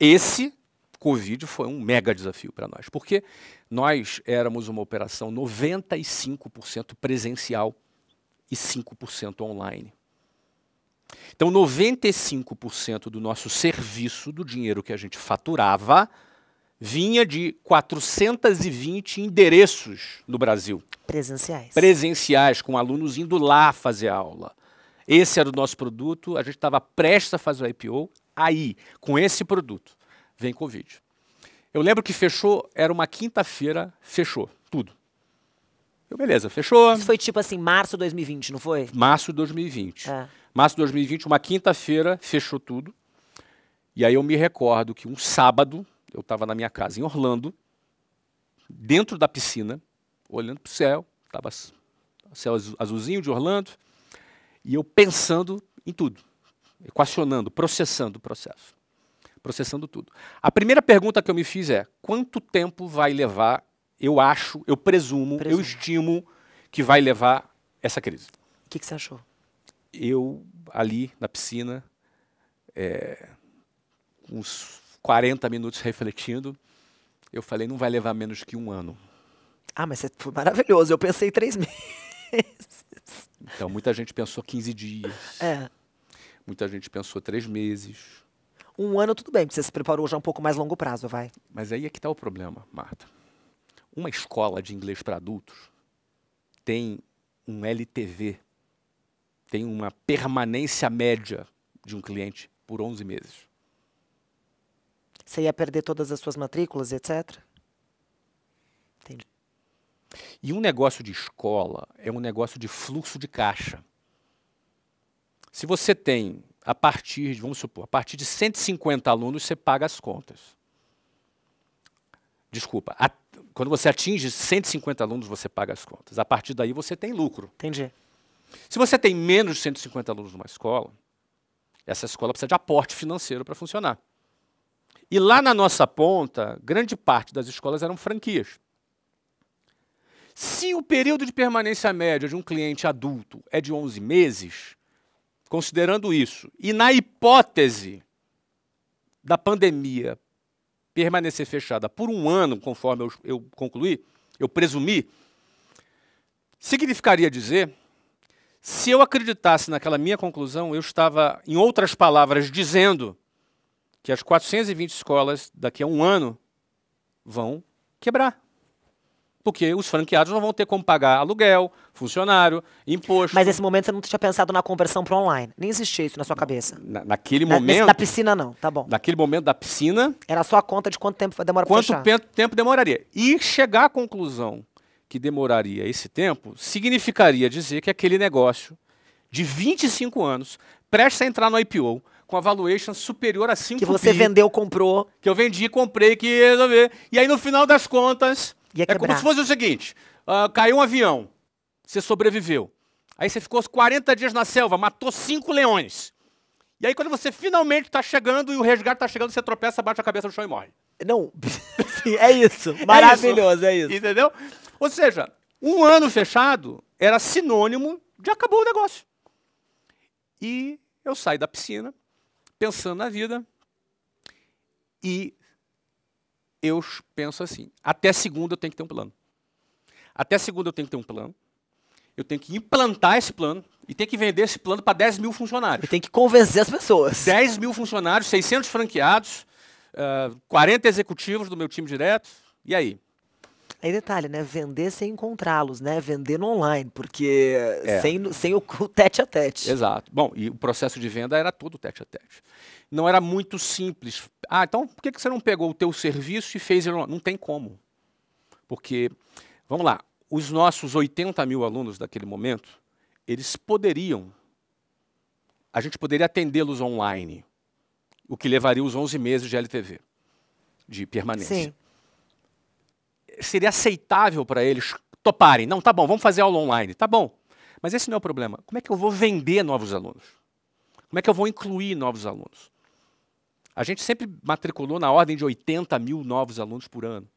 Speaker 2: Esse Covid foi um mega desafio para nós, porque nós éramos uma operação 95% presencial e 5% online. Então, 95% do nosso serviço, do dinheiro que a gente faturava, vinha de 420 endereços no Brasil.
Speaker 1: Presenciais.
Speaker 2: Presenciais, com alunos indo lá fazer aula. Esse era o nosso produto, a gente estava prestes a fazer o IPO, aí, com esse produto, vem Covid. Eu lembro que fechou, era uma quinta-feira, fechou tudo.
Speaker 1: Eu, beleza, fechou. Isso foi tipo assim, março de 2020,
Speaker 2: não foi? Março de 2020. É. Março de 2020, uma quinta-feira, fechou tudo. E aí eu me recordo que um sábado, eu estava na minha casa em Orlando, dentro da piscina, olhando para o céu, estava céu azulzinho de Orlando, e eu pensando em tudo equacionando, processando o processo. Processando tudo. A primeira pergunta que eu me fiz é: quanto tempo vai levar, eu acho, eu presumo, presumo. eu estimo que vai levar essa crise? O que, que você achou? Eu, ali na piscina, é, uns 40 minutos refletindo, eu falei: não vai levar menos que um ano.
Speaker 1: Ah, mas foi maravilhoso. Eu pensei três meses.
Speaker 2: Então, muita gente pensou 15 dias. É. Muita gente pensou três meses.
Speaker 1: Um ano, tudo bem, porque você se preparou já um pouco mais longo prazo, vai.
Speaker 2: Mas aí é que está o problema, Marta. Uma escola de inglês para adultos tem um LTV, tem uma permanência média de um cliente por 11 meses.
Speaker 1: Você ia perder todas as suas matrículas, etc? Entendi.
Speaker 2: E um negócio de escola é um negócio de fluxo de caixa. Se você tem, a partir de, vamos supor, a partir de 150 alunos, você paga as contas. Desculpa, a, quando você atinge 150 alunos, você paga as contas. A partir daí, você tem lucro. Entendi. Se você tem menos de 150 alunos numa escola, essa escola precisa de aporte financeiro para funcionar. E lá na nossa ponta, grande parte das escolas eram franquias. Se o período de permanência média de um cliente adulto é de 11 meses, Considerando isso, e na hipótese da pandemia permanecer fechada por um ano, conforme eu, eu concluí, eu presumi, significaria dizer se eu acreditasse naquela minha conclusão, eu estava, em outras palavras, dizendo que as 420 escolas daqui a um ano vão quebrar porque os
Speaker 1: franqueados não vão ter como pagar aluguel, funcionário, imposto. Mas nesse momento você não tinha pensado na conversão para online. Nem existia isso na sua cabeça. Na, naquele na, momento. Da piscina, não, tá bom. Naquele momento da piscina. Era só a conta de quanto tempo demorar para fechar. Quanto tempo demoraria. E chegar à conclusão
Speaker 2: que demoraria esse tempo significaria dizer que aquele negócio de 25 anos, presta a entrar no IPO, com a valuation superior a 5 Que você bi, vendeu, comprou. Que eu vendi, comprei, que resolver. E aí, no final das contas, Ia é como se fosse o seguinte: uh, caiu um avião, você sobreviveu. Aí você ficou 40 dias na selva, matou cinco leões. E aí, quando você finalmente está chegando e o resgate está chegando, você tropeça, bate a cabeça no chão e morre. Não, é, é isso. Maravilhoso, é isso. é isso. Entendeu? Ou seja, um ano fechado era sinônimo de acabou o negócio. E eu saio da piscina, pensando na vida, e eu penso assim: até segunda eu tenho que ter um plano. Até segunda eu tenho que ter um plano. Eu tenho que implantar esse plano e tenho que vender esse plano para 10 mil funcionários. E tem que convencer as pessoas. 10 mil funcionários, 600 franqueados, uh, ah, 40 executivos do meu time direto. E aí?
Speaker 1: Aí detalhe, né? Vender sem encontrá-los, né? Vender no online, porque é. sem, sem o, o tete a tete.
Speaker 2: Exato. Bom, e o processo de venda era todo tete a tete não era muito simples. Ah, então por que você não pegou o teu serviço e fez ele? Não tem como. Porque, vamos lá, os nossos 80 mil alunos daquele momento, eles poderiam, a gente poderia atendê-los online, o que levaria os 11 meses de LTV, de permanência. Sim. Seria aceitável para eles toparem. Não, tá bom, vamos fazer aula online. Tá bom. Mas esse não é o problema. Como é que eu vou vender novos alunos? Como é que eu vou incluir novos alunos? A gente sempre matriculou na ordem de 80 mil novos alunos por ano.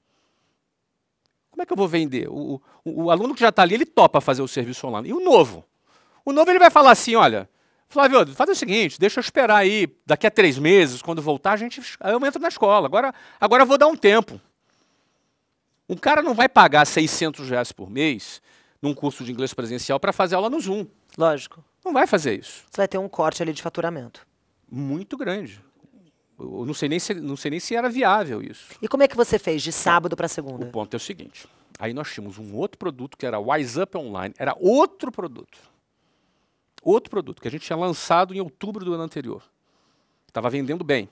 Speaker 2: Como é que eu vou vender? O, o, o aluno que já está ali, ele topa fazer o serviço online. E o novo? O novo ele vai falar assim: olha, Flávio, faz o seguinte, deixa eu esperar aí, daqui a três meses, quando voltar, a gente, eu entro na escola. Agora, agora eu vou dar um tempo. Um cara não vai pagar 600 reais por mês num curso de inglês presencial para fazer aula no Zoom. Lógico. Não vai fazer isso.
Speaker 1: Você vai ter um corte ali de faturamento. Muito grande. Eu não sei nem se, não sei nem se era viável isso. E como é que você fez de sábado para segunda? O ponto é o seguinte. Aí nós tínhamos um
Speaker 2: outro produto que era Wise Up Online, era outro produto. Outro produto que a gente tinha lançado em outubro do ano anterior. Estava vendendo bem.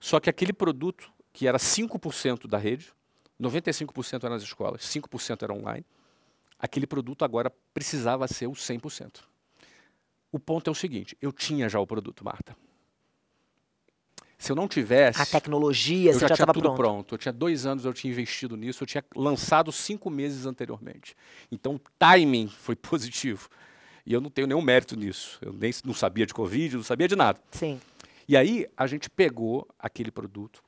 Speaker 2: Só que aquele produto que era 5% da rede, 95% era nas escolas, 5% era online, aquele produto agora precisava ser o 100%. O ponto é o seguinte, eu tinha já o produto, Marta. Se eu não tivesse. A
Speaker 1: tecnologia, eu você já, já tinha tudo pronto. pronto.
Speaker 2: Eu tinha dois anos, eu tinha investido nisso, eu tinha lançado cinco meses anteriormente. Então o timing foi positivo. E eu não tenho nenhum mérito nisso. Eu nem não sabia de Covid, não sabia de nada. Sim. E aí a gente pegou aquele produto,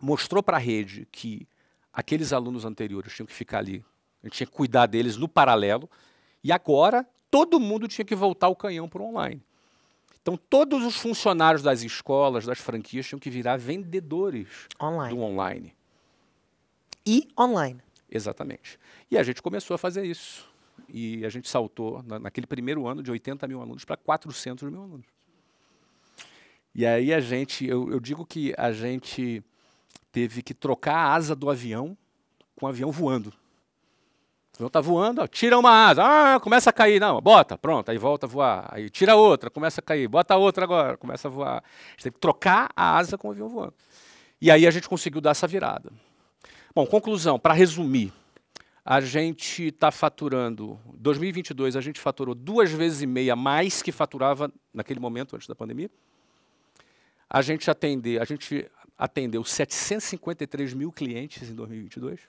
Speaker 2: mostrou para a rede que aqueles alunos anteriores tinham que ficar ali, a gente tinha que cuidar deles no paralelo, e agora todo mundo tinha que voltar o canhão para o online. Então, todos os funcionários das escolas, das franquias, tinham que virar vendedores online. do online. E online. Exatamente. E a gente começou a fazer isso. E a gente saltou, na, naquele primeiro ano, de 80 mil alunos para 400 mil alunos. E aí a gente, eu, eu digo que a gente teve que trocar a asa do avião com o avião voando. Não tá voando, ó, tira uma asa, ah, começa a cair, não, bota, pronto, aí volta a voar, aí tira outra, começa a cair, bota outra agora, começa a voar. A gente tem que trocar a asa com o avião voando. E aí a gente conseguiu dar essa virada. Bom, conclusão, para resumir, a gente está faturando, 2022 a gente faturou duas vezes e meia mais que faturava naquele momento antes da pandemia. A gente a gente atendeu 753 mil clientes em 2022.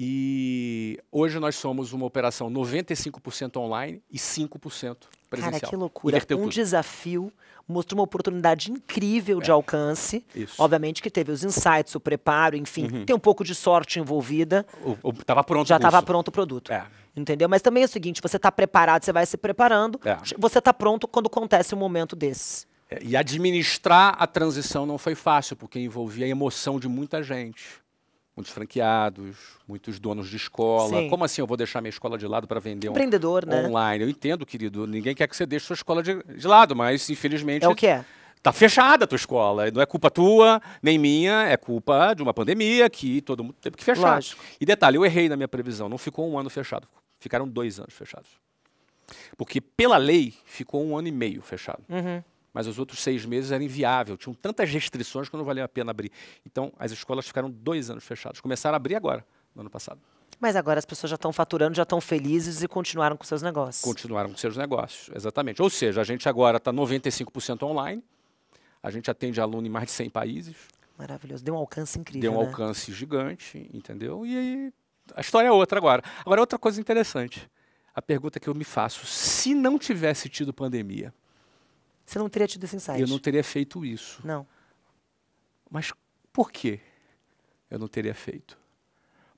Speaker 2: E hoje nós somos uma operação 95% online e 5% presencial. Cara, que loucura. Um tudo.
Speaker 1: desafio mostrou uma oportunidade incrível é. de alcance. Isso. Obviamente que teve os insights, o preparo, enfim, uhum. tem um pouco de sorte envolvida. Estava pronto Já estava pronto o produto. É. Entendeu? Mas também é o seguinte, você está preparado, você vai se preparando. É. Você está pronto quando acontece um momento desses.
Speaker 2: É, e administrar
Speaker 1: a transição não
Speaker 2: foi fácil, porque envolvia a emoção de muita gente muitos franqueados, muitos donos de escola. Sim. Como assim eu vou deixar minha escola de lado para vender um empreendedor, né? online? Eu entendo, querido, ninguém quer que você deixe sua escola de, de lado, mas infelizmente É o que é. Tá fechada a tua escola, não é culpa tua, nem minha, é culpa de uma pandemia que todo mundo teve que fechar. Lógico. E detalhe, eu errei na minha previsão, não ficou um ano fechado, ficaram dois anos fechados. Porque pela lei ficou um ano e meio fechado. Uhum mas os outros seis meses era inviável. Tinham tantas restrições que não valia a pena abrir. Então, as escolas ficaram dois anos fechadas. Começaram a abrir agora, no ano passado.
Speaker 1: Mas agora as pessoas já estão faturando, já estão felizes e continuaram com seus negócios.
Speaker 2: Continuaram com seus negócios, exatamente. Ou seja, a gente agora está 95% online, a gente atende aluno em mais de 100 países.
Speaker 1: Maravilhoso, deu um alcance incrível. Deu um né?
Speaker 2: alcance gigante, entendeu? E aí, a história é outra agora. Agora, outra coisa interessante, a pergunta que eu me faço: se não tivesse tido pandemia,
Speaker 1: você não teria tido esse insight. Eu não
Speaker 2: teria feito isso. Não. Mas por que eu não teria feito?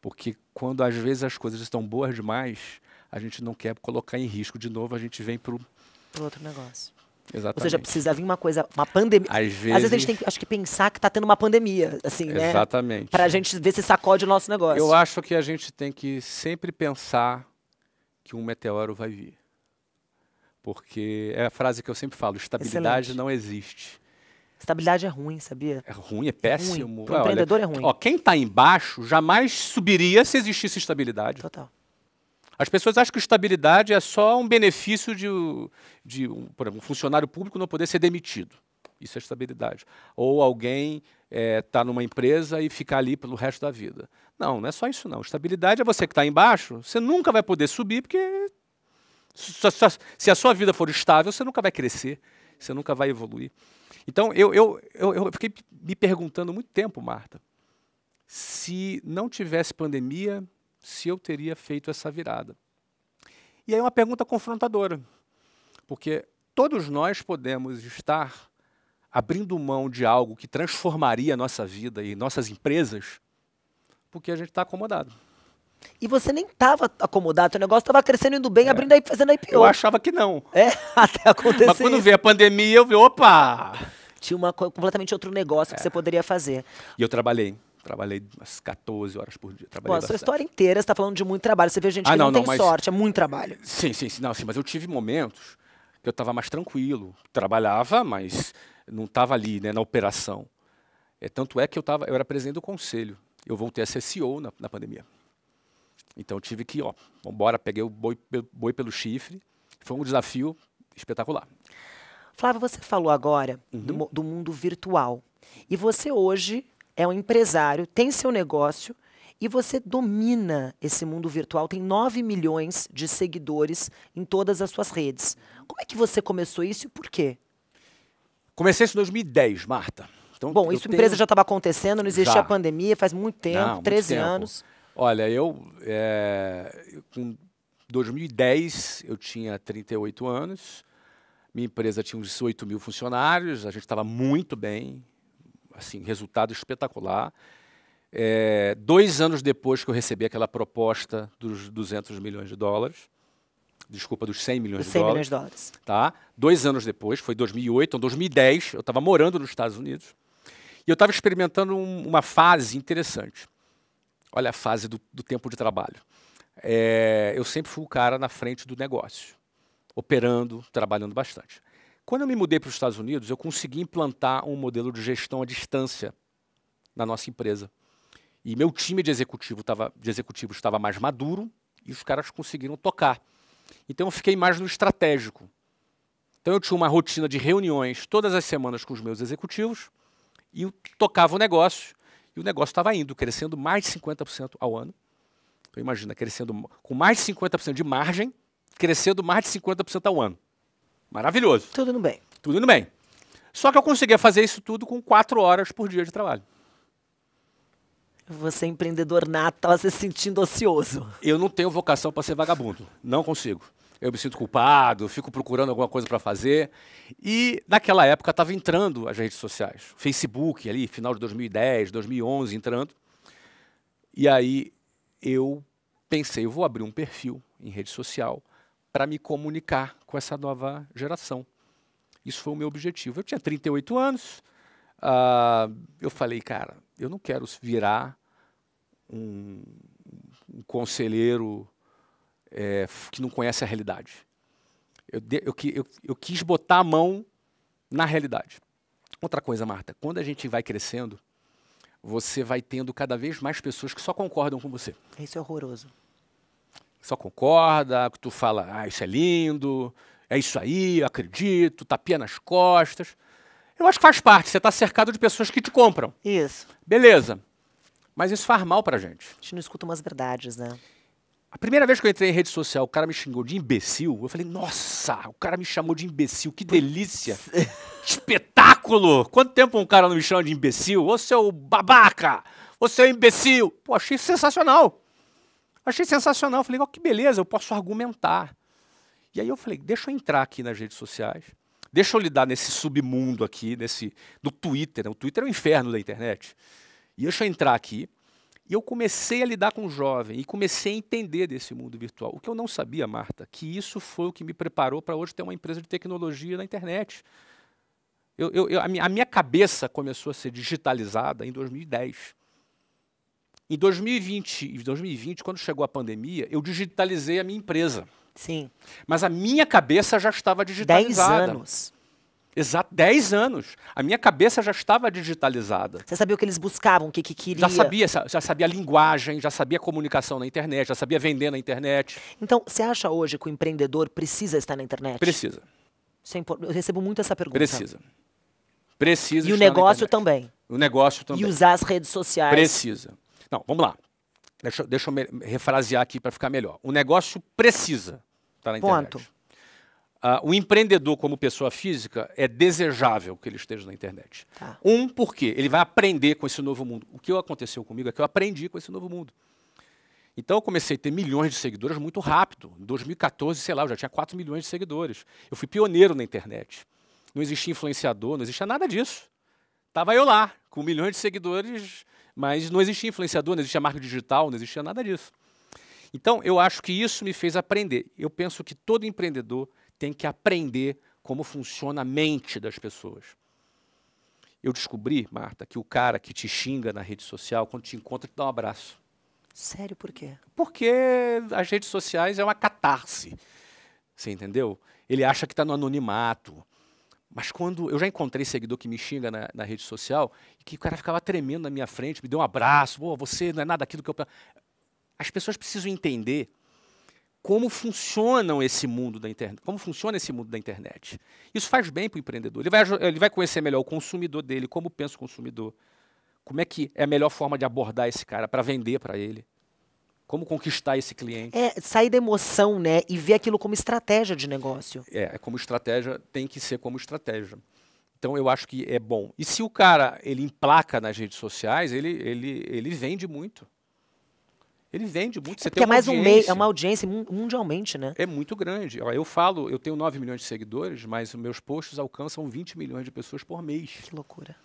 Speaker 2: Porque quando às vezes as coisas estão boas demais, a gente não quer colocar em risco de novo, a gente vem para o
Speaker 1: outro negócio. Exatamente. Ou seja, precisa vir uma coisa, uma pandemia. Às vezes, Às vezes a gente tem que, acho que pensar que está tendo uma pandemia, assim, Exatamente. né? Exatamente. Para a gente ver se sacode o nosso negócio. Eu acho que a gente
Speaker 2: tem que sempre pensar que um meteoro vai vir. Porque é a frase que eu sempre falo: estabilidade Excelente. não existe.
Speaker 1: Estabilidade é ruim, sabia? É
Speaker 2: ruim, é péssimo. Para o empreendedor olha, é ruim. Ó, quem está embaixo jamais subiria se existisse estabilidade. Total. As pessoas acham que estabilidade é só um benefício de, de um, por exemplo, um funcionário público não poder ser demitido. Isso é estabilidade. Ou alguém está é, tá numa empresa e ficar ali pelo resto da vida. Não, não é só isso não. Estabilidade é você que está embaixo, você nunca vai poder subir porque se a sua vida for estável, você nunca vai crescer, você nunca vai evoluir. Então, eu, eu, eu, eu fiquei me perguntando muito tempo, Marta, se não tivesse pandemia, se eu teria feito essa virada. E aí é uma pergunta confrontadora, porque todos nós podemos estar abrindo mão de algo que transformaria a nossa vida e nossas empresas, porque a gente está acomodado.
Speaker 1: E você nem estava acomodado, o negócio estava crescendo, indo bem, é. abrindo aí, fazendo aí pior. Eu achava que não. É, até aconteceu. Mas quando veio a pandemia, eu vi, opa! Tinha uma, completamente outro negócio é. que você poderia fazer.
Speaker 2: E eu trabalhei. Trabalhei umas 14 horas por dia. Trabalhei Pô, a sua história
Speaker 1: inteira, você está falando de muito trabalho. Você vê gente ah, que não, não tem mas... sorte, é muito trabalho.
Speaker 2: Sim, sim, sim, não, sim. Mas eu tive momentos que eu estava mais tranquilo. Trabalhava, mas não estava ali, né, na operação. É, tanto é que eu, tava, eu era presidente do conselho. Eu voltei a ser CEO na, na pandemia. Então eu tive que, ó, embora peguei o boi, boi pelo chifre. Foi um desafio
Speaker 1: espetacular. Flávio, você falou agora uhum. do, do mundo virtual. E você hoje é um empresário, tem seu negócio e você domina esse mundo virtual, tem 9 milhões de seguidores em todas as suas redes. Como é que você começou isso e por quê? Comecei isso em 2010, Marta. Então, Bom, isso a tenho... empresa já estava acontecendo, não existia já. pandemia, faz muito tempo, não, 13 muito tempo. anos.
Speaker 2: Olha, eu, é, 2010 eu tinha 38 anos, minha empresa tinha uns 8 mil funcionários, a gente estava muito bem, assim, resultado espetacular. É, dois anos depois que eu recebi aquela proposta dos 200 milhões de dólares, desculpa, dos 100 milhões, 100 de, dólares, 100 milhões de dólares, tá? Dois anos depois, foi 2008, ou 2010, eu estava morando nos Estados Unidos e eu estava experimentando um, uma fase interessante. Olha a fase do, do tempo de trabalho. É, eu sempre fui o cara na frente do negócio, operando, trabalhando bastante. Quando eu me mudei para os Estados Unidos, eu consegui implantar um modelo de gestão à distância na nossa empresa. E meu time de, executivo estava, de executivo estava mais maduro e os caras conseguiram tocar. Então eu fiquei mais no estratégico. Então eu tinha uma rotina de reuniões todas as semanas com os meus executivos e tocava o negócio o negócio estava indo, crescendo mais de 50% ao ano. Então imagina, crescendo com mais de 50% de margem, crescendo mais de 50% ao ano. Maravilhoso. Tudo indo bem. Tudo indo bem. Só que eu conseguia fazer isso tudo com quatro horas por dia de trabalho. Você é empreendedor nato, estava se sentindo ocioso. Eu não tenho vocação para ser vagabundo. Não consigo eu me sinto culpado, fico procurando alguma coisa para fazer. E naquela época estava entrando as redes sociais, Facebook ali, final de 2010, 2011 entrando. E aí eu pensei, eu vou abrir um perfil em rede social para me comunicar com essa nova geração. Isso foi o meu objetivo. Eu tinha 38 anos, uh, eu falei, cara, eu não quero virar um, um conselheiro é, que não conhece a realidade. Eu, eu, eu, eu quis botar a mão na realidade. Outra coisa, Marta, quando a gente vai crescendo, você vai tendo cada vez mais pessoas que só concordam com você.
Speaker 1: Isso é horroroso.
Speaker 2: Só concorda, que tu fala, ah, isso é lindo, é isso aí, eu acredito, tapinha tá nas costas. Eu acho que faz parte, você está cercado de pessoas que te compram. Isso. Beleza. Mas isso faz mal pra gente. A gente não escuta umas verdades, né? A primeira vez que eu entrei em rede social, o cara me xingou de imbecil. Eu falei, nossa, o cara me chamou de imbecil, que delícia! espetáculo! Quanto tempo um cara não me chama de imbecil? Ô seu babaca! Ô seu imbecil! Pô, achei sensacional! Achei sensacional. falei, ó, oh, que beleza, eu posso argumentar. E aí eu falei, deixa eu entrar aqui nas redes sociais, deixa eu lidar nesse submundo aqui, nesse do Twitter. Né? O Twitter é o inferno da internet. E deixa eu entrar aqui e eu comecei a lidar com o jovem e comecei a entender desse mundo virtual. O que eu não sabia, Marta, que isso foi o que me preparou para hoje ter uma empresa de tecnologia na internet. Eu, eu, a, minha, a minha cabeça começou a ser digitalizada em 2010. Em 2020, em 2020, quando chegou a pandemia, eu digitalizei a minha empresa. Sim. Mas a minha cabeça já estava digitalizada. Dez anos. Exato, 10 anos. A minha cabeça já estava digitalizada. Você
Speaker 1: sabia o que eles buscavam, o que, que queria? Já sabia, já sabia a linguagem, já sabia a comunicação na internet, já sabia vender na internet. Então, você acha hoje que o empreendedor precisa estar na internet? Precisa. É eu recebo muito essa pergunta. Precisa.
Speaker 2: Precisa E o negócio também. O negócio também. E usar as
Speaker 1: redes sociais. Precisa.
Speaker 2: Não, vamos lá. Deixa, deixa eu refrasear aqui para ficar melhor. O negócio precisa estar na internet. Ponto o ah, empreendedor, como pessoa física, é desejável que ele esteja na internet. Tá. Um, porque ele vai aprender com esse novo mundo. O que aconteceu comigo é que eu aprendi com esse novo mundo. Então eu comecei a ter milhões de seguidores muito rápido. Em 2014, sei lá, eu já tinha 4 milhões de seguidores. Eu fui pioneiro na internet. Não existia influenciador, não existia nada disso. Estava eu lá, com milhões de seguidores, mas não existia influenciador, não existia marca digital, não existia nada disso. Então eu acho que isso me fez aprender. Eu penso que todo empreendedor tem que aprender como funciona a mente das pessoas. Eu descobri, Marta, que o cara que te xinga na rede social, quando te encontra, te dá um abraço.
Speaker 1: Sério, por quê? Porque
Speaker 2: as redes sociais é uma catarse. Você entendeu? Ele acha que está no anonimato. Mas quando. Eu já encontrei seguidor que me xinga na, na, rede social, e que o cara ficava tremendo na minha frente, me deu um abraço, oh, você não é nada do que eu. As pessoas precisam entender como funcionam esse mundo da internet, como funciona esse mundo da internet. Isso faz bem para o empreendedor. Ele vai, ele vai conhecer melhor o consumidor dele, como pensa o consumidor, como é que é a melhor forma de abordar esse cara para vender para ele. Como conquistar esse cliente?
Speaker 1: É, sair da emoção, né? E ver aquilo como estratégia de negócio.
Speaker 2: É, como estratégia, tem que ser como estratégia. Então eu acho que é bom. E se o cara ele emplaca nas redes sociais, ele, ele, ele vende muito. Ele vende muito. É você é tem é mais audiência. um meio, é uma
Speaker 1: audiência mundialmente, né? É muito grande.
Speaker 2: Eu falo, eu tenho 9 milhões de seguidores, mas os meus posts alcançam 20 milhões de pessoas por mês. Que loucura.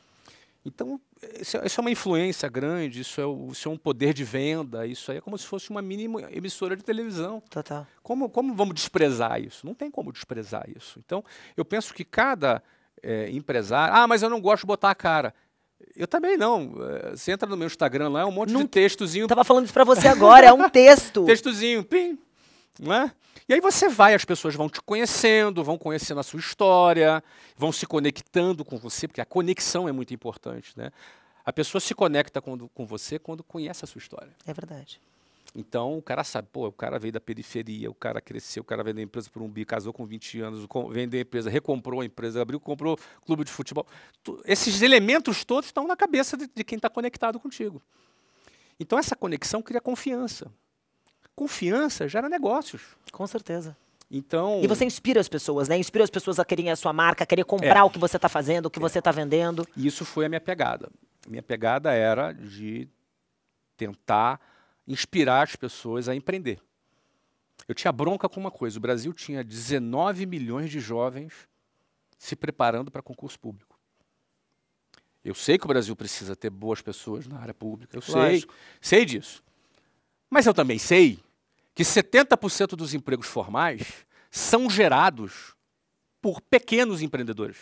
Speaker 2: Então, isso é uma influência grande, isso é, isso é um poder de venda, isso é como se fosse uma mínima emissora de televisão. Total. Como, como vamos desprezar isso? Não tem como desprezar isso. Então, eu penso que cada é, empresário. Ah, mas eu não gosto de botar a cara. Eu também não. É, você entra no meu Instagram lá, é um monte não, de textozinho. Tava falando isso para você agora, é um texto. textozinho, pim, né? E aí você vai, as pessoas vão te conhecendo, vão conhecendo a sua história, vão se conectando com você, porque a conexão é muito importante, né? A pessoa se conecta com, com você quando conhece a sua história. É verdade. Então o cara sabe, pô, o cara veio da periferia, o cara cresceu, o cara vendeu a empresa por um bi, casou com 20 anos, vendeu a empresa, recomprou a empresa, abriu, comprou clube de futebol. Tu, esses elementos todos estão na cabeça de, de quem está conectado contigo. Então essa conexão cria confiança. Confiança gera negócios. Com certeza. Então, e você
Speaker 1: inspira as pessoas, né? Inspira as pessoas a quererem a sua marca, a querer comprar é, o que você está fazendo, o que é. você está vendendo. E isso foi a minha pegada.
Speaker 2: Minha pegada era de tentar inspirar as pessoas a empreender. Eu tinha bronca com uma coisa: o Brasil tinha 19 milhões de jovens se preparando para concurso público. Eu sei que o Brasil precisa ter boas pessoas na área pública, eu Lógico. sei, sei disso. Mas eu também sei que 70% dos empregos formais são gerados por pequenos empreendedores.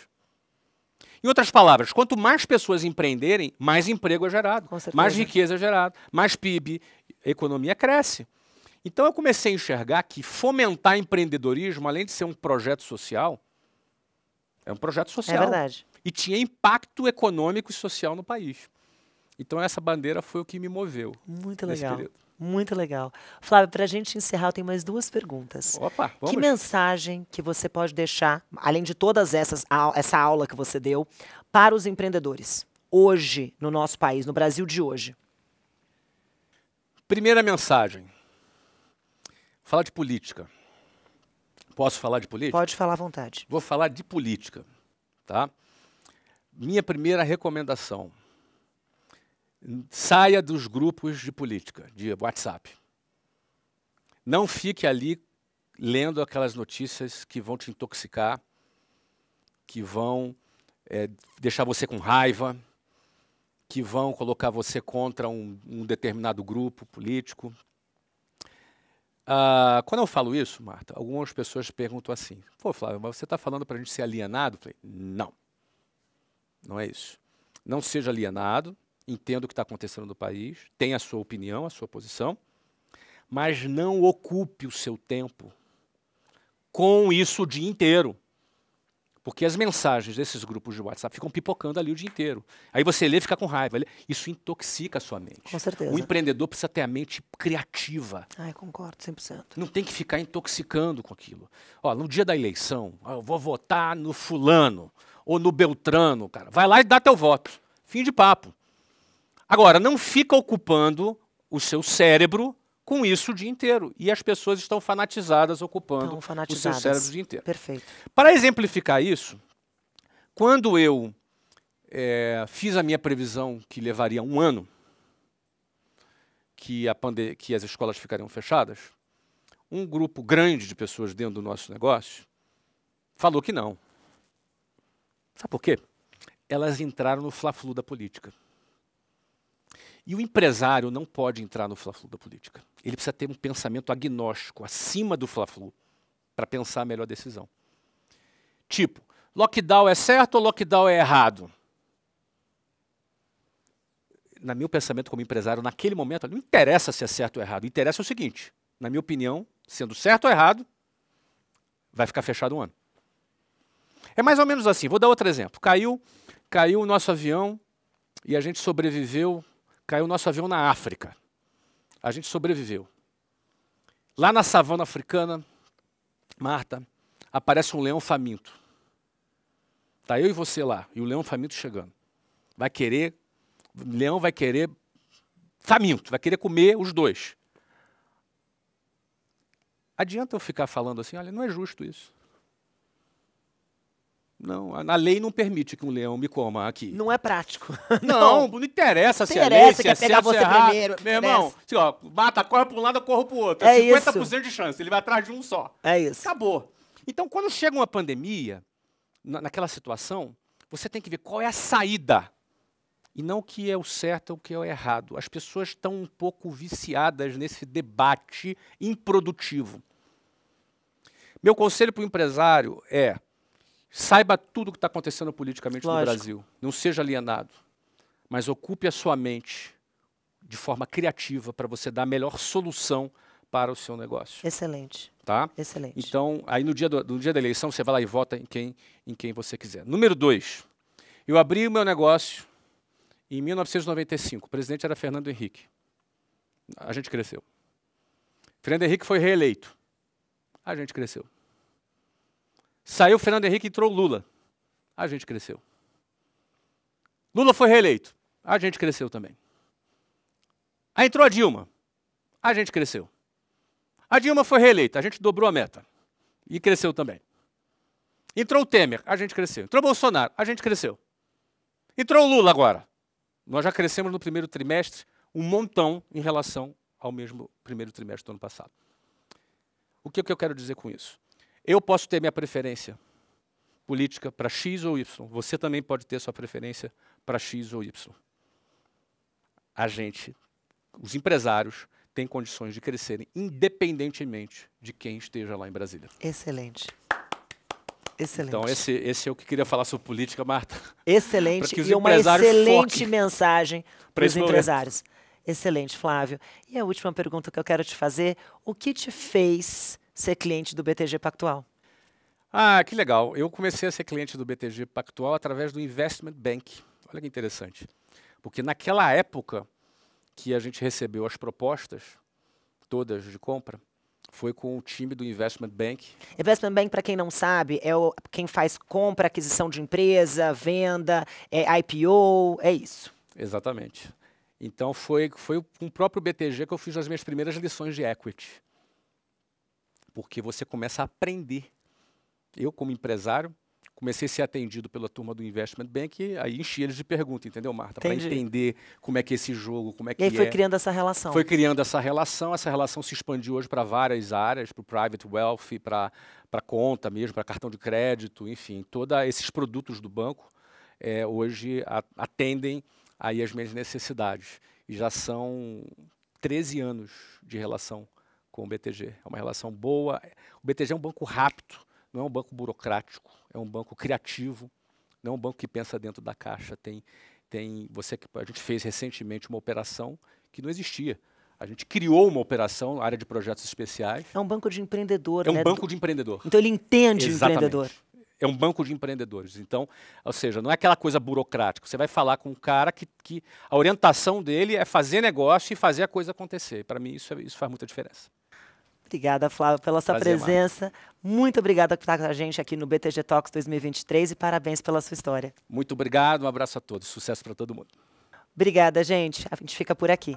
Speaker 2: Em outras palavras, quanto mais pessoas empreenderem, mais emprego é gerado, mais riqueza é gerada, mais PIB, economia cresce. Então eu comecei a enxergar que fomentar empreendedorismo, além de ser um projeto social, é um projeto social. É verdade. E tinha impacto econômico e social no país. Então essa bandeira foi o que me moveu. Muito legal. Período.
Speaker 1: Muito legal. Flávio, para a gente encerrar, eu tenho mais duas perguntas. Opa, vamos. Que mensagem que você pode deixar, além de todas essas, essa aula que você deu, para os empreendedores, hoje, no nosso país, no Brasil de hoje? Primeira mensagem. Falar de política. Posso falar de política? Pode falar à vontade.
Speaker 2: Vou falar de política, tá? Minha primeira recomendação Saia dos grupos de política, de WhatsApp. Não fique ali lendo aquelas notícias que vão te intoxicar, que vão é, deixar você com raiva, que vão colocar você contra um, um determinado grupo político. Ah, quando eu falo isso, Marta, algumas pessoas perguntam assim: pô, Flávio, mas você está falando para a gente ser alienado? Eu falei, não, não é isso. Não seja alienado, entendo o que está acontecendo no país, tem a sua opinião, a sua posição, mas não ocupe o seu tempo com isso o dia inteiro. Porque as mensagens desses grupos de WhatsApp ficam pipocando ali o dia inteiro. Aí você lê e fica com raiva. Isso intoxica a sua mente. Com certeza. O empreendedor precisa ter a mente criativa.
Speaker 1: Ah, concordo, 100%.
Speaker 2: Não tem que ficar intoxicando com aquilo. Ó, no dia da eleição, ó, eu vou votar no fulano ou no beltrano, cara. Vai lá e dá teu voto. Fim de papo. Agora, não fica ocupando o seu cérebro com isso o dia inteiro. E as pessoas estão fanatizadas ocupando estão fanatizadas. o seu cérebro o dia inteiro. Perfeito. Para exemplificar isso, quando eu é, fiz a minha previsão que levaria um ano, que, a pande que as escolas ficariam fechadas, um grupo grande de pessoas dentro do nosso negócio falou que não. Sabe por quê? Elas entraram no fla-flu da política. E o empresário não pode entrar no fla-flu da política. Ele precisa ter um pensamento agnóstico, acima do fla-flu, para pensar a melhor decisão. Tipo, lockdown é certo ou lockdown é errado? Na meu pensamento como empresário, naquele momento, não interessa se é certo ou errado. Interessa o seguinte, na minha opinião, sendo certo ou errado, vai ficar fechado um ano. É mais ou menos assim. Vou dar outro exemplo. Caiu, caiu o nosso avião e a gente sobreviveu Caiu nosso avião na África. A gente sobreviveu. Lá na savana africana, Marta, aparece um leão faminto. Tá eu e você lá, e o leão faminto chegando. Vai querer, o leão vai querer faminto, vai querer comer os dois. Adianta eu ficar falando assim, olha, não é justo isso. Não, a lei não permite que um leão me coma aqui. Não é prático. Não, não, não interessa se é lei, se é pegar você errar. primeiro. Meu irmão, assim, ó, mata, corre para um lado, corre para o outro. É 50% é isso. de chance, ele vai atrás de um só. É isso. Acabou. Então, quando chega uma pandemia, na, naquela situação, você tem que ver qual é a saída. E não o que é o certo ou o que é o errado. As pessoas estão um pouco viciadas nesse debate improdutivo. Meu conselho para o empresário é Saiba tudo o que está acontecendo politicamente Lógico. no Brasil. Não seja alienado. Mas ocupe a sua mente de forma criativa para você dar a melhor solução para o seu negócio. Excelente. Tá? Excelente. Então, aí no dia, do, no dia da eleição, você vai lá e vota em quem, em quem você quiser. Número dois, eu abri o meu negócio em 1995. O presidente era Fernando Henrique. A gente cresceu. Fernando Henrique foi reeleito. A gente cresceu. Saiu Fernando Henrique, entrou Lula. A gente cresceu. Lula foi reeleito. A gente cresceu também. Aí entrou a Dilma. A gente cresceu. A Dilma foi reeleita. A gente dobrou a meta. E cresceu também. Entrou o Temer. A gente cresceu. Entrou Bolsonaro. A gente cresceu. Entrou o Lula agora. Nós já crescemos no primeiro trimestre um montão em relação ao mesmo primeiro trimestre do ano passado. O que, é que eu quero dizer com isso? Eu posso ter minha preferência política para X ou Y. Você também pode ter sua preferência para X ou Y. A gente, os empresários, têm condições de crescerem independentemente de quem esteja lá em Brasília.
Speaker 1: Excelente. Excelente. Então,
Speaker 2: esse, esse é o que queria falar sobre política, Marta. Excelente. e uma excelente
Speaker 1: mensagem para os empresários. Momento. Excelente, Flávio. E a última pergunta que eu quero te fazer: o que te fez ser cliente do BTG Pactual?
Speaker 2: Ah, que legal. Eu comecei a ser cliente do BTG Pactual através do Investment Bank. Olha que interessante. Porque naquela época que a gente recebeu as propostas, todas de compra, foi com o time do Investment Bank.
Speaker 1: Investment Bank, para quem não sabe, é o, quem faz compra, aquisição de empresa, venda, é IPO, é isso.
Speaker 2: Exatamente. Então foi, foi com o próprio BTG que eu fiz as minhas primeiras lições de equity porque você começa a aprender. Eu, como empresário, comecei a ser atendido pela turma do Investment Bank, aí enchi eles de pergunta, entendeu, Marta? Para entender como é que é esse jogo, como é que e aí é. foi criando
Speaker 1: essa relação. Foi
Speaker 2: criando essa relação, essa relação se expandiu hoje para várias áreas, para o private wealth, para conta mesmo, para cartão de crédito, enfim, todos esses produtos do banco é, hoje a, atendem aí as minhas necessidades. E já são 13 anos de relação com o BTG. É uma relação boa. O BTG é um banco rápido, não é um banco burocrático, é um banco criativo, não é um banco que pensa dentro da caixa. Tem, tem você que a gente fez recentemente uma operação que não existia. A gente criou uma operação, na área de projetos especiais. É um banco de empreendedor. É um né? banco de empreendedor. Então ele entende Exatamente. empreendedor. É um banco de empreendedores. Então, ou seja, não é aquela coisa burocrática. Você vai falar com um cara que, que a orientação dele é fazer negócio e fazer a coisa acontecer. Para mim, isso, é, isso faz muita diferença.
Speaker 1: Obrigada, Flávio, pela sua Prazer, presença. Marcos. Muito obrigada por estar com a gente aqui no BTG Talks 2023 e parabéns pela sua história.
Speaker 2: Muito obrigado, um abraço a todos. Sucesso para todo mundo.
Speaker 1: Obrigada, gente. A gente fica por aqui.